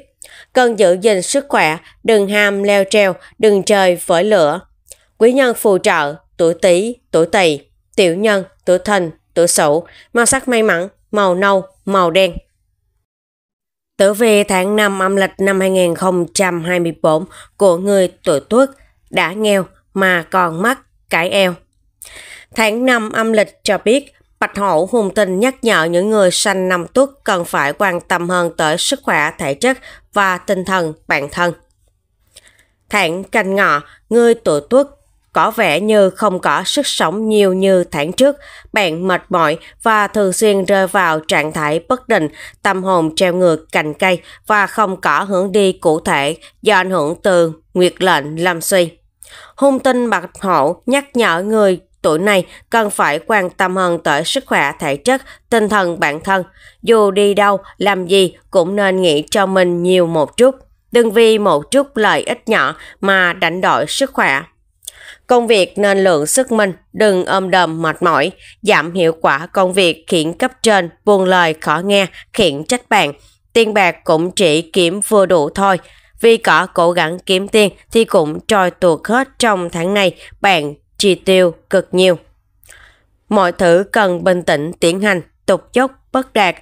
Cần giữ gìn sức khỏe, đừng ham leo treo, đừng chơi với lửa. Quý nhân phù trợ, tuổi tý, tuổi tỵ, tiểu nhân, tuổi thìn, tuổi sửu, màu sắc may mắn, màu nâu, màu đen. Tử vi tháng 5 âm lịch năm 2024 của người tuổi tuất đã nghèo mà còn mắc cãi eo. Tháng 5 âm lịch cho biết Bạch Hổ hùng tình nhắc nhở những người sanh năm tuất cần phải quan tâm hơn tới sức khỏe thể chất và tinh thần bản thân. Tháng canh ngọ, người tuổi tuất có vẻ như không có sức sống nhiều như tháng trước, bạn mệt mỏi và thường xuyên rơi vào trạng thái bất định, tâm hồn treo ngược cành cây và không có hướng đi cụ thể do ảnh hưởng từ nguyệt lệnh lâm suy. Hung tinh bạch hậu nhắc nhở người tuổi này cần phải quan tâm hơn tới sức khỏe thể chất, tinh thần bản thân. Dù đi đâu, làm gì cũng nên nghĩ cho mình nhiều một chút. Đừng vì một chút lợi ích nhỏ mà đánh đổi sức khỏe. Công việc nên lượng sức mình, đừng ôm đầm mệt mỏi, giảm hiệu quả công việc khiến cấp trên buông lời khó nghe, khiển trách bạn. Tiền bạc cũng chỉ kiếm vừa đủ thôi. Vì có cố gắng kiếm tiền thì cũng trôi tuột hết trong tháng này, bạn chi tiêu cực nhiều. Mọi thứ cần bình tĩnh tiến hành, tục chốc bất đạt.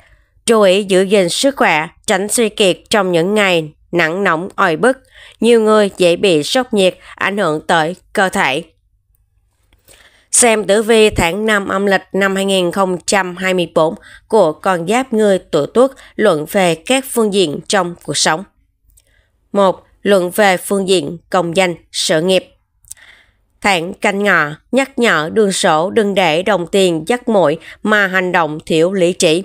Chú ý giữ gìn sức khỏe, tránh suy kiệt trong những ngày nắng nóng oi bức, nhiều người dễ bị sốc nhiệt ảnh hưởng tới cơ thể. Xem tử vi tháng 5 âm lịch năm 2024 của con giáp người tuổi tuất luận về các phương diện trong cuộc sống. 1. Luận về phương diện công danh, sự nghiệp. Tháng canh ngọ nhắc nhở đường sổ đừng để đồng tiền dắt mũi mà hành động thiếu lý trí.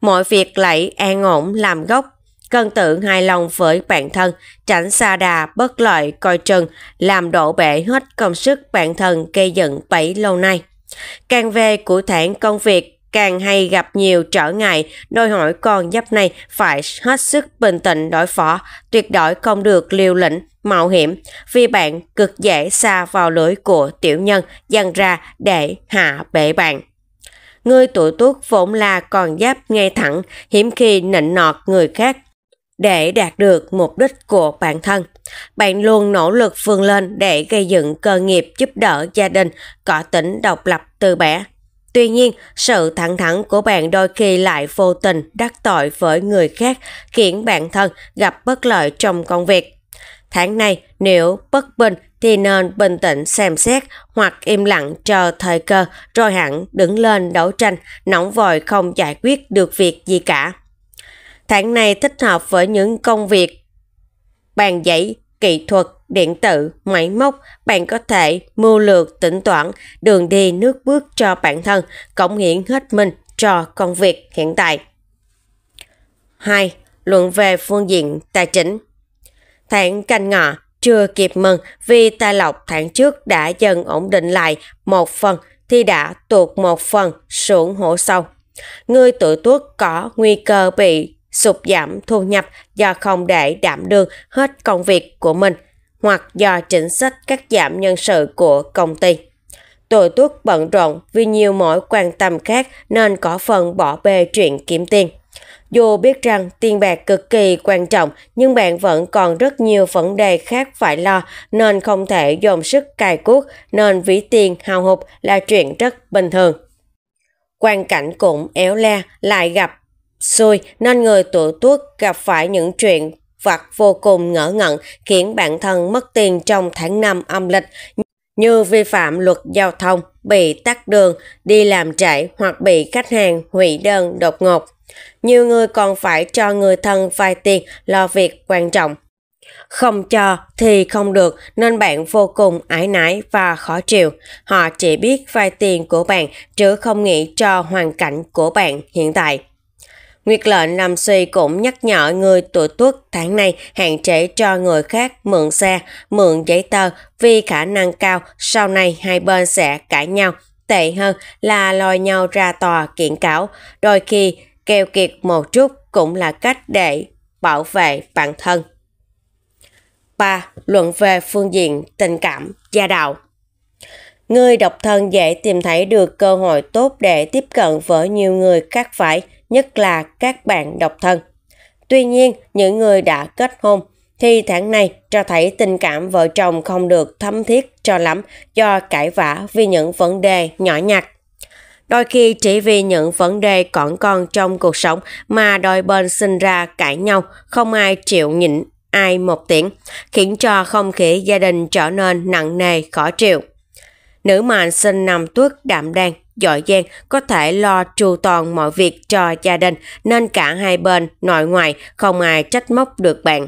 Mọi việc lại an ổn làm gốc cần tự hài lòng với bản thân, tránh xa đà bất lợi coi chừng, làm đổ bể hết công sức bản thân gây dựng bấy lâu nay. Càng về của thản công việc, càng hay gặp nhiều trở ngại, đòi hỏi con giáp này phải hết sức bình tĩnh đối phó, tuyệt đối không được liều lĩnh, mạo hiểm, vì bạn cực dễ xa vào lưới của tiểu nhân dăng ra để hạ bể bạn. Người tuổi tuất vốn là còn giáp ngay thẳng, hiếm khi nịnh nọt người khác để đạt được mục đích của bản thân, bạn luôn nỗ lực vươn lên để gây dựng cơ nghiệp giúp đỡ gia đình, có tính độc lập từ bé. Tuy nhiên, sự thẳng thắn của bạn đôi khi lại vô tình đắc tội với người khác, khiến bản thân gặp bất lợi trong công việc. Tháng này, nếu bất bình thì nên bình tĩnh xem xét hoặc im lặng chờ thời cơ rồi hẳn đứng lên đấu tranh, nóng vội không giải quyết được việc gì cả. Tháng này thích hợp với những công việc bàn giấy, kỹ thuật, điện tử, máy móc, bạn có thể mưu lược tính toán đường đi nước bước cho bản thân, cống hiến hết mình cho công việc hiện tại. 2. Luận về phương diện tài chính Tháng canh ngọ chưa kịp mừng vì tài lộc tháng trước đã dần ổn định lại một phần thì đã tuột một phần xuống hổ sâu. Người tuổi tuất có nguy cơ bị sụt giảm thu nhập do không để đảm đương hết công việc của mình hoặc do chính sách cắt giảm nhân sự của công ty. Tôi tuất bận rộn vì nhiều mối quan tâm khác nên có phần bỏ bê chuyện kiếm tiền. Dù biết rằng tiền bạc cực kỳ quan trọng nhưng bạn vẫn còn rất nhiều vấn đề khác phải lo nên không thể dồn sức cài cuốc nên ví tiền hào hụt là chuyện rất bình thường. Quan cảnh cũng éo le lại gặp xui nên người tuổi tuất gặp phải những chuyện vặt vô cùng ngỡ ngẩn khiến bản thân mất tiền trong tháng năm âm lịch như vi phạm luật giao thông, bị tắt đường, đi làm trễ hoặc bị khách hàng hủy đơn đột ngột. Nhiều người còn phải cho người thân vay tiền lo việc quan trọng. Không cho thì không được nên bạn vô cùng ái nãi và khó chịu. Họ chỉ biết vay tiền của bạn chứ không nghĩ cho hoàn cảnh của bạn hiện tại. Nguyệt lệnh làm suy cũng nhắc nhở người tuổi tuất tháng này hạn chế cho người khác mượn xe, mượn giấy tờ vì khả năng cao sau này hai bên sẽ cãi nhau. Tệ hơn là lòi nhau ra tòa kiện cáo, đôi khi keo kiệt một chút cũng là cách để bảo vệ bản thân. 3. Luận về phương diện tình cảm, gia đạo Người độc thân dễ tìm thấy được cơ hội tốt để tiếp cận với nhiều người khác phải, nhất là các bạn độc thân. Tuy nhiên, những người đã kết hôn thì tháng này cho thấy tình cảm vợ chồng không được thâm thiết cho lắm do cãi vã vì những vấn đề nhỏ nhặt. Đôi khi chỉ vì những vấn đề còn còn trong cuộc sống mà đôi bên sinh ra cãi nhau, không ai chịu nhịn ai một tiếng, khiến cho không khí gia đình trở nên nặng nề khó chịu nữ mạng sinh năm tuất đạm đang, giỏi giang, có thể lo trù toàn mọi việc cho gia đình nên cả hai bên, nội ngoại không ai trách móc được bạn.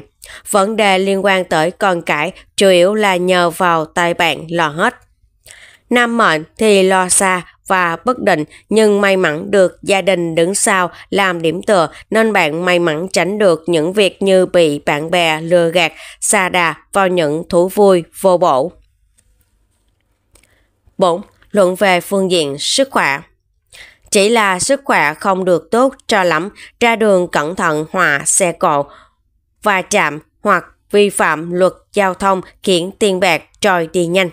Vấn đề liên quan tới con cái chủ yếu là nhờ vào tay bạn lo hết. Nam mệnh thì lo xa và bất định nhưng may mắn được gia đình đứng sau làm điểm tựa nên bạn may mắn tránh được những việc như bị bạn bè lừa gạt, xa đà vào những thú vui vô bổ. 4. Luận về phương diện sức khỏe Chỉ là sức khỏe không được tốt cho lắm, ra đường cẩn thận hòa xe cộ, và chạm hoặc vi phạm luật giao thông khiến tiền bạc trôi đi nhanh.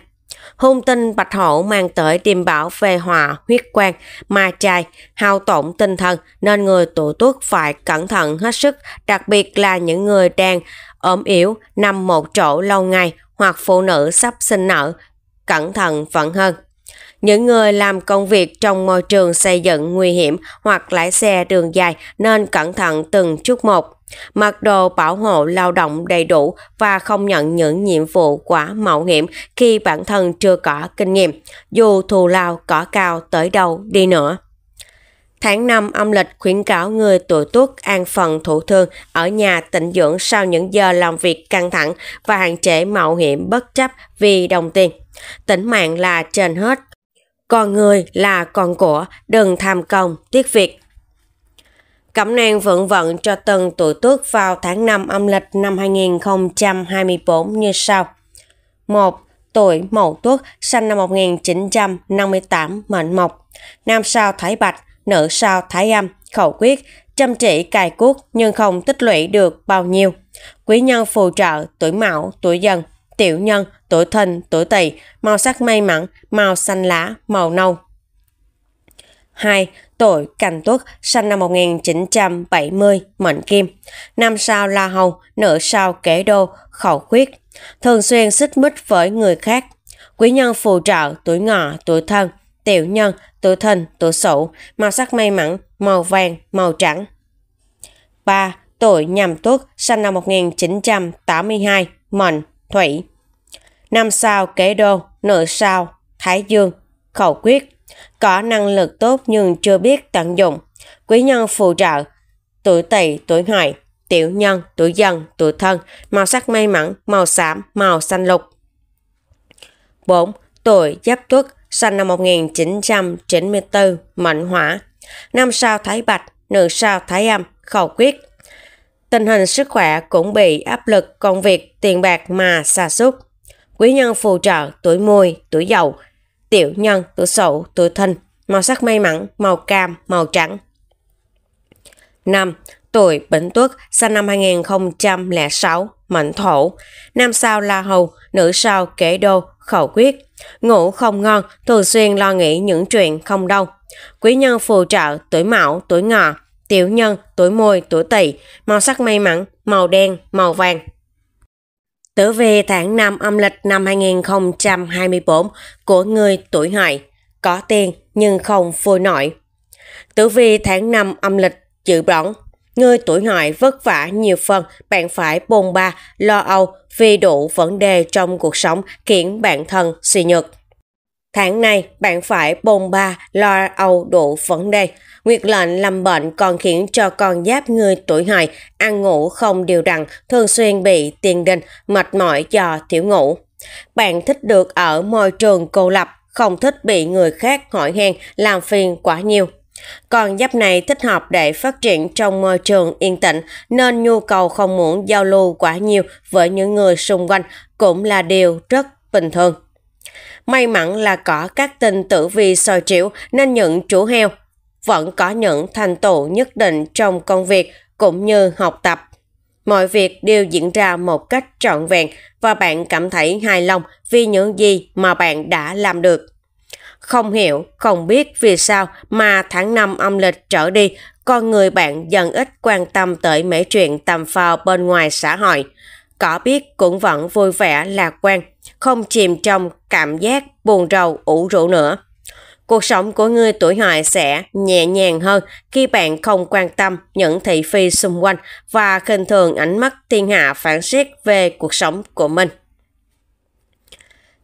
Hung tinh bạch hổ mang tới điềm bảo về hòa huyết quan, ma trai, hao tổn tinh thần nên người tụ tuất phải cẩn thận hết sức, đặc biệt là những người đang ốm yếu, nằm một chỗ lâu ngày hoặc phụ nữ sắp sinh nở cẩn thận phận hơn. Những người làm công việc trong môi trường xây dựng nguy hiểm hoặc lái xe đường dài nên cẩn thận từng chút một. Mặc đồ bảo hộ lao động đầy đủ và không nhận những nhiệm vụ quá mạo hiểm khi bản thân chưa có kinh nghiệm, dù thù lao có cao tới đâu đi nữa. Tháng 5 âm lịch khuyến cáo người tuổi tuất an phần thủ thương ở nhà tịnh dưỡng sau những giờ làm việc căng thẳng và hạn chế mạo hiểm bất chấp vì đồng tiền. Tỉnh mạng là trên hết. Còn người là còn của, đừng tham công, tiếc việc. Cẩm nang vận vận cho từng tuổi tuất vào tháng 5 âm lịch năm 2024 như sau. 1. Tuổi Mậu Tuất, sinh năm 1958, mệnh mộc. Nam sao Thái Bạch, nữ sao Thái Âm, khẩu quyết, chăm chỉ cài cuốc nhưng không tích lũy được bao nhiêu. Quý nhân phù trợ, tuổi Mão, tuổi Dần, tiểu nhân, tuổi thân, tuổi tỵ, màu sắc may mắn, màu xanh lá, màu nâu. 2. Tuổi cành Tuất, sinh năm 1970, mệnh kim. Năm sao La Hầu, nửa sao Kế Đô, khẩu khuyết. Thường xuyên xích mích với người khác. Quý nhân phù trợ, tuổi ngọ, tuổi thân, tiểu nhân, tuổi thìn, tuổi sửu, màu sắc may mắn, màu vàng, màu trắng. 3. Tuổi Nhâm Tuất, sinh năm 1982, mệnh Thủy. Năm sao kế đô, nữ sao, Thái Dương, khẩu quyết. Có năng lực tốt nhưng chưa biết tận dụng. Quý nhân phù trợ, tuổi tỵ, tuổi hợi, tiểu nhân, tuổi dần, tuổi thân, màu sắc may mắn, màu xám, màu xanh lục. 4. Tuổi Giáp Tuất, sinh năm 1994, mệnh hỏa. Năm sao Thái Bạch, nữ sao Thái Âm, khẩu quyết Tình hình sức khỏe cũng bị áp lực công việc tiền bạc mà xa sút Quý nhân phù trợ tuổi mùi, tuổi dậu, tiểu nhân, tuổi sậu, tuổi thìn, màu sắc may mắn, màu cam, màu trắng. năm Tuổi Bính Tuất, sinh năm 2006, mệnh thổ. Nam sao La Hầu, nữ sao Kế Đô, khẩu quyết. Ngủ không ngon, thường xuyên lo nghĩ những chuyện không đâu. Quý nhân phù trợ tuổi Mão, tuổi Ngọ, tiểu nhân, tuổi môi tuổi tỵ, màu sắc may mắn, màu đen, màu vàng. Tử vi tháng 5 âm lịch năm 2024 của người tuổi hợi, có tiền nhưng không vui nổi. Tử vi tháng 5 âm lịch chữ bỏng, người tuổi hợi vất vả nhiều phần, bạn phải bồn ba, lo âu vì đủ vấn đề trong cuộc sống khiến bản thân suy nhược. Tháng này, bạn phải bồn ba lo âu đủ vấn đề. Nguyệt lệnh lâm bệnh còn khiến cho con giáp người tuổi hợi ăn ngủ không đều đặn, thường xuyên bị tiền đình, mệt mỏi do thiếu ngủ. Bạn thích được ở môi trường cô lập, không thích bị người khác hỏi han làm phiền quá nhiều. Con giáp này thích hợp để phát triển trong môi trường yên tĩnh nên nhu cầu không muốn giao lưu quá nhiều với những người xung quanh cũng là điều rất bình thường. May mắn là có các tình tử vi soi chiếu nên những chủ heo vẫn có những thành tựu nhất định trong công việc cũng như học tập. Mọi việc đều diễn ra một cách trọn vẹn và bạn cảm thấy hài lòng vì những gì mà bạn đã làm được. Không hiểu, không biết vì sao mà tháng 5 âm lịch trở đi, con người bạn dần ít quan tâm tới mấy chuyện tầm phào bên ngoài xã hội. Có biết cũng vẫn vui vẻ lạc quan không chìm trong cảm giác buồn rầu ủ rũ nữa. Cuộc sống của người tuổi hợi sẽ nhẹ nhàng hơn khi bạn không quan tâm những thị phi xung quanh và khinh thường ánh mắt thiên hạ phản xét về cuộc sống của mình.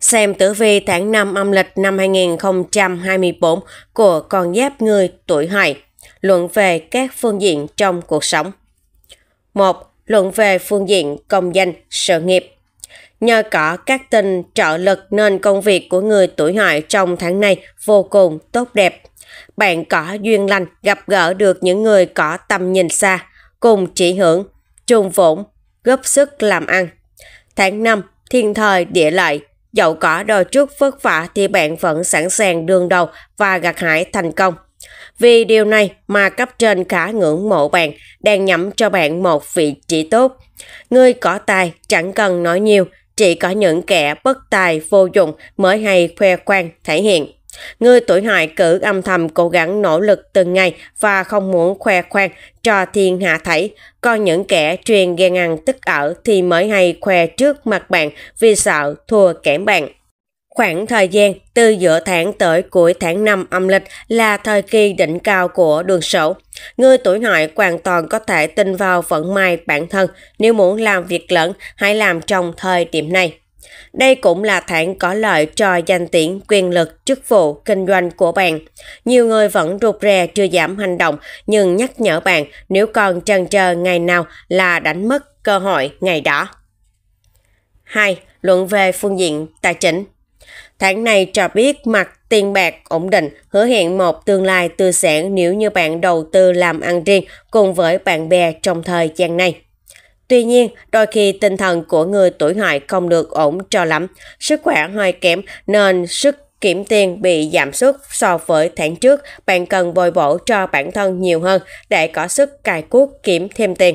Xem tử vi tháng 5 âm lịch năm 2024 của con giáp người tuổi hợi, luận về các phương diện trong cuộc sống. 1. Luận về phương diện công danh, sự nghiệp. Nhờ có các tình trợ lực nên công việc của người tuổi hợi trong tháng này vô cùng tốt đẹp. Bạn có duyên lành gặp gỡ được những người có tầm nhìn xa, cùng chỉ hưởng, trùng vốn, góp sức làm ăn. Tháng 5, thiên thời địa lợi, dẫu có đôi chút vất vả thì bạn vẫn sẵn sàng đương đầu và gặt hái thành công. Vì điều này mà cấp trên khá ngưỡng mộ bạn, đang nhắm cho bạn một vị trí tốt. Người có tài chẳng cần nói nhiều, chỉ có những kẻ bất tài vô dụng mới hay khoe khoang thể hiện. Người tuổi hại cử âm thầm cố gắng nỗ lực từng ngày và không muốn khoe khoang cho thiên hạ thấy. Còn những kẻ truyền ghen ăn tức ở thì mới hay khoe trước mặt bạn vì sợ thua kém bạn. Khoảng thời gian từ giữa tháng tới cuối tháng 5 âm lịch là thời kỳ đỉnh cao của đường sổ. Người tuổi hợi hoàn toàn có thể tin vào vận may bản thân, nếu muốn làm việc lớn hãy làm trong thời điểm này. Đây cũng là tháng có lợi cho danh tiếng, quyền lực, chức vụ, kinh doanh của bạn. Nhiều người vẫn rụt rè chưa giảm hành động, nhưng nhắc nhở bạn nếu còn chần chờ ngày nào là đánh mất cơ hội ngày đó. 2. Luận về phương diện tài chính Tháng này cho biết mặt tiền bạc ổn định, hứa hẹn một tương lai tươi sáng nếu như bạn đầu tư làm ăn riêng cùng với bạn bè trong thời gian này. Tuy nhiên, đôi khi tinh thần của người tuổi hợi không được ổn cho lắm, sức khỏe hơi kém nên sức kiểm tiền bị giảm sút so với tháng trước, bạn cần bồi bổ cho bản thân nhiều hơn để có sức cài cuốc kiếm thêm tiền.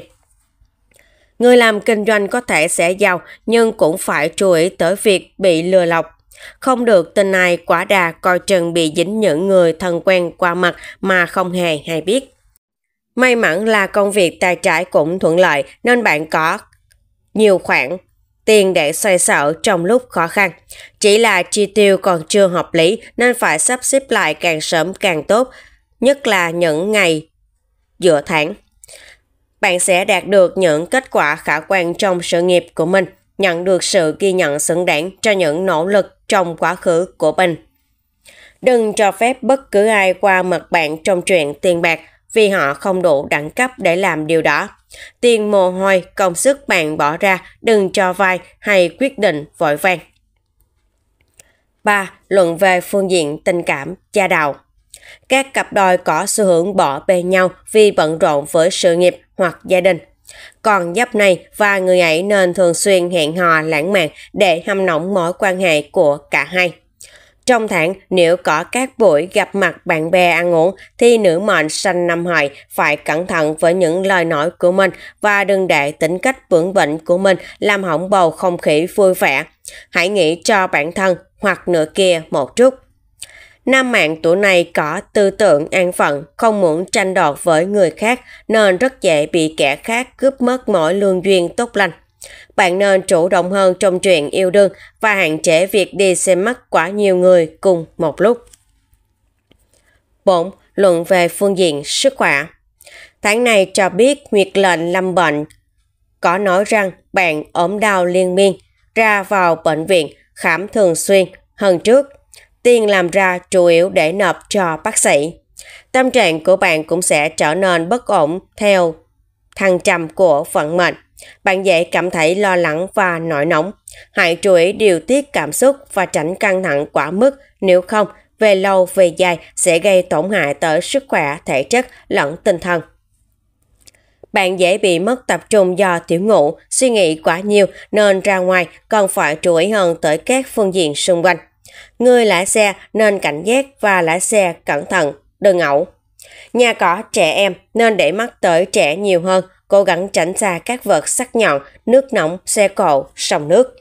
Người làm kinh doanh có thể sẽ giàu nhưng cũng phải chú ý tới việc bị lừa lọc không được tình này quả đà coi chừng bị dính những người thân quen qua mặt mà không hề hay biết. May mắn là công việc tài trái cũng thuận lợi nên bạn có nhiều khoản tiền để xoay sở trong lúc khó khăn. Chỉ là chi tiêu còn chưa hợp lý nên phải sắp xếp lại càng sớm càng tốt, nhất là những ngày giữa tháng. Bạn sẽ đạt được những kết quả khả quan trong sự nghiệp của mình, nhận được sự ghi nhận xứng đáng cho những nỗ lực trong quá khứ của mình. Đừng cho phép bất cứ ai qua mặt bạn trong chuyện tiền bạc vì họ không đủ đẳng cấp để làm điều đó. Tiền mồ hôi, công sức bạn bỏ ra, đừng cho vay hay quyết định vội vàng. 3. Luận về phương diện tình cảm, gia đạo. Các cặp đôi có xu hướng bỏ bê nhau vì bận rộn với sự nghiệp hoặc gia đình còn giáp này và người ấy nên thường xuyên hẹn hò lãng mạn để hâm nóng mối quan hệ của cả hai. Trong tháng, nếu có các buổi gặp mặt bạn bè ăn uống, thì nữ mệnh sanh năm hợi phải cẩn thận với những lời nói của mình và đừng để tính cách bướng bỉnh của mình làm hỏng bầu không khí vui vẻ. Hãy nghĩ cho bản thân hoặc nửa kia một chút. Nam mạng tuổi này có tư tưởng an phận, không muốn tranh đoạt với người khác nên rất dễ bị kẻ khác cướp mất mọi lương duyên tốt lành. Bạn nên chủ động hơn trong chuyện yêu đương và hạn chế việc đi xem mắt quá nhiều người cùng một lúc. 4. Luận về phương diện sức khỏe Tháng này cho biết nguyệt lệnh lâm bệnh có nói rằng bạn ốm đau liên miên, ra vào bệnh viện, khám thường xuyên. Hơn trước, tiền làm ra chủ yếu để nộp cho bác sĩ. Tâm trạng của bạn cũng sẽ trở nên bất ổn theo thăng trầm của vận mệnh. Bạn dễ cảm thấy lo lắng và nổi nóng. Hãy chú ý điều tiết cảm xúc và tránh căng thẳng quá mức, nếu không, về lâu về dài sẽ gây tổn hại tới sức khỏe thể chất lẫn tinh thần. Bạn dễ bị mất tập trung do thiếu ngủ, suy nghĩ quá nhiều nên ra ngoài còn phải chú ý hơn tới các phương diện xung quanh. Người lái xe nên cảnh giác và lái xe cẩn thận, đừng ẩu. Nhà có trẻ em nên để mắt tới trẻ nhiều hơn, cố gắng tránh xa các vật sắc nhọn, nước nóng, xe cộ, sông nước.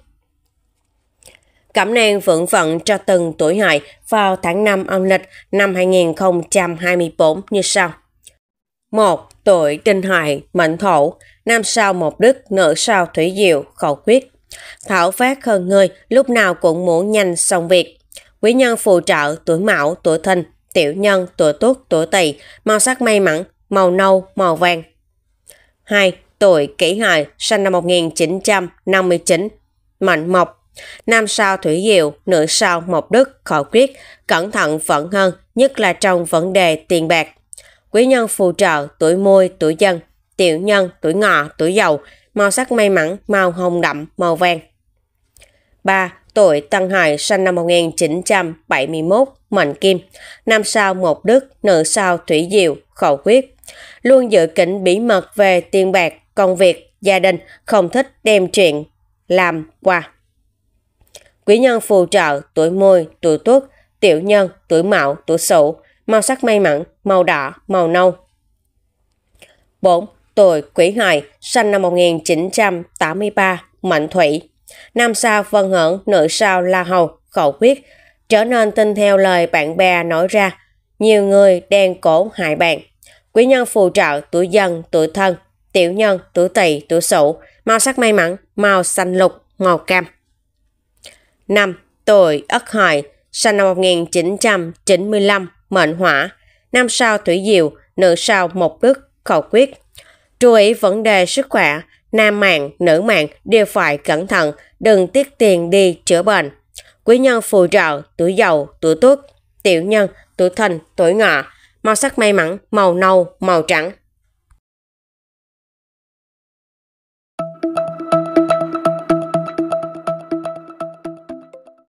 Cẩm nang vượng vận cho từng tuổi hợi vào tháng 5 âm lịch năm 2024 như sau. 1. Tuổi trinh hợi, mệnh thổ, nam sao một đức, nữ sao thủy diệu, khẩu quyết. Thảo phát hơn người, lúc nào cũng muốn nhanh xong việc quý nhân phù trợ tuổi mão, tuổi thìn, tiểu nhân, tuổi tuất, tuổi tỵ, màu sắc may mắn, màu nâu, màu vàng. 2. Tuổi kỷ hợi, sinh năm 1959, mệnh mộc, nam sao thủy diệu, nữ sao mộc đức, khẩu quyết, cẩn thận vận hơn, nhất là trong vấn đề tiền bạc. Quý nhân phù trợ tuổi môi, tuổi dân, tiểu nhân, tuổi ngọ, tuổi dầu, màu sắc may mắn, màu hồng đậm, màu vàng. 3 tuổi Tân Hải sinh năm 1971, Mạnh Kim, nam sao mộc Đức, nữ sao Thủy Diệu, Khẩu Quyết. Luôn giữ kín bí mật về tiền bạc, công việc, gia đình, không thích đem chuyện, làm quà Quý nhân phù trợ tuổi môi, tuổi tuất, tiểu nhân, tuổi mạo, tuổi sửu, màu sắc may mắn, màu đỏ, màu nâu. 4. Tuổi Quỷ Hợi, sinh năm 1983, Mạnh Thủy, Nam sao Vân Hận, nữ sao La Hầu, khẩu quyết, trở nên tin theo lời bạn bè nói ra. Nhiều người đen cổ hại bạn. Quý nhân phù trợ tuổi dần, tuổi thân, tiểu nhân, tuổi tỵ, tuổi sửu, màu sắc may mắn, màu xanh lục, màu cam. 5. Tuổi Ất Hợi, sinh năm 1995, mệnh hỏa, nam sao thủy diệu, nữ sao mộc đức, khẩu quyết. Chú ý vấn đề sức khỏe, nam mạng, nữ mạng đều phải cẩn thận, đừng tiết tiền đi chữa bệnh. Quý nhân phù trợ, tuổi giàu, tuổi tốt, tiểu nhân, tuổi thìn, tuổi ngọ, màu sắc may mắn, màu nâu, màu trắng,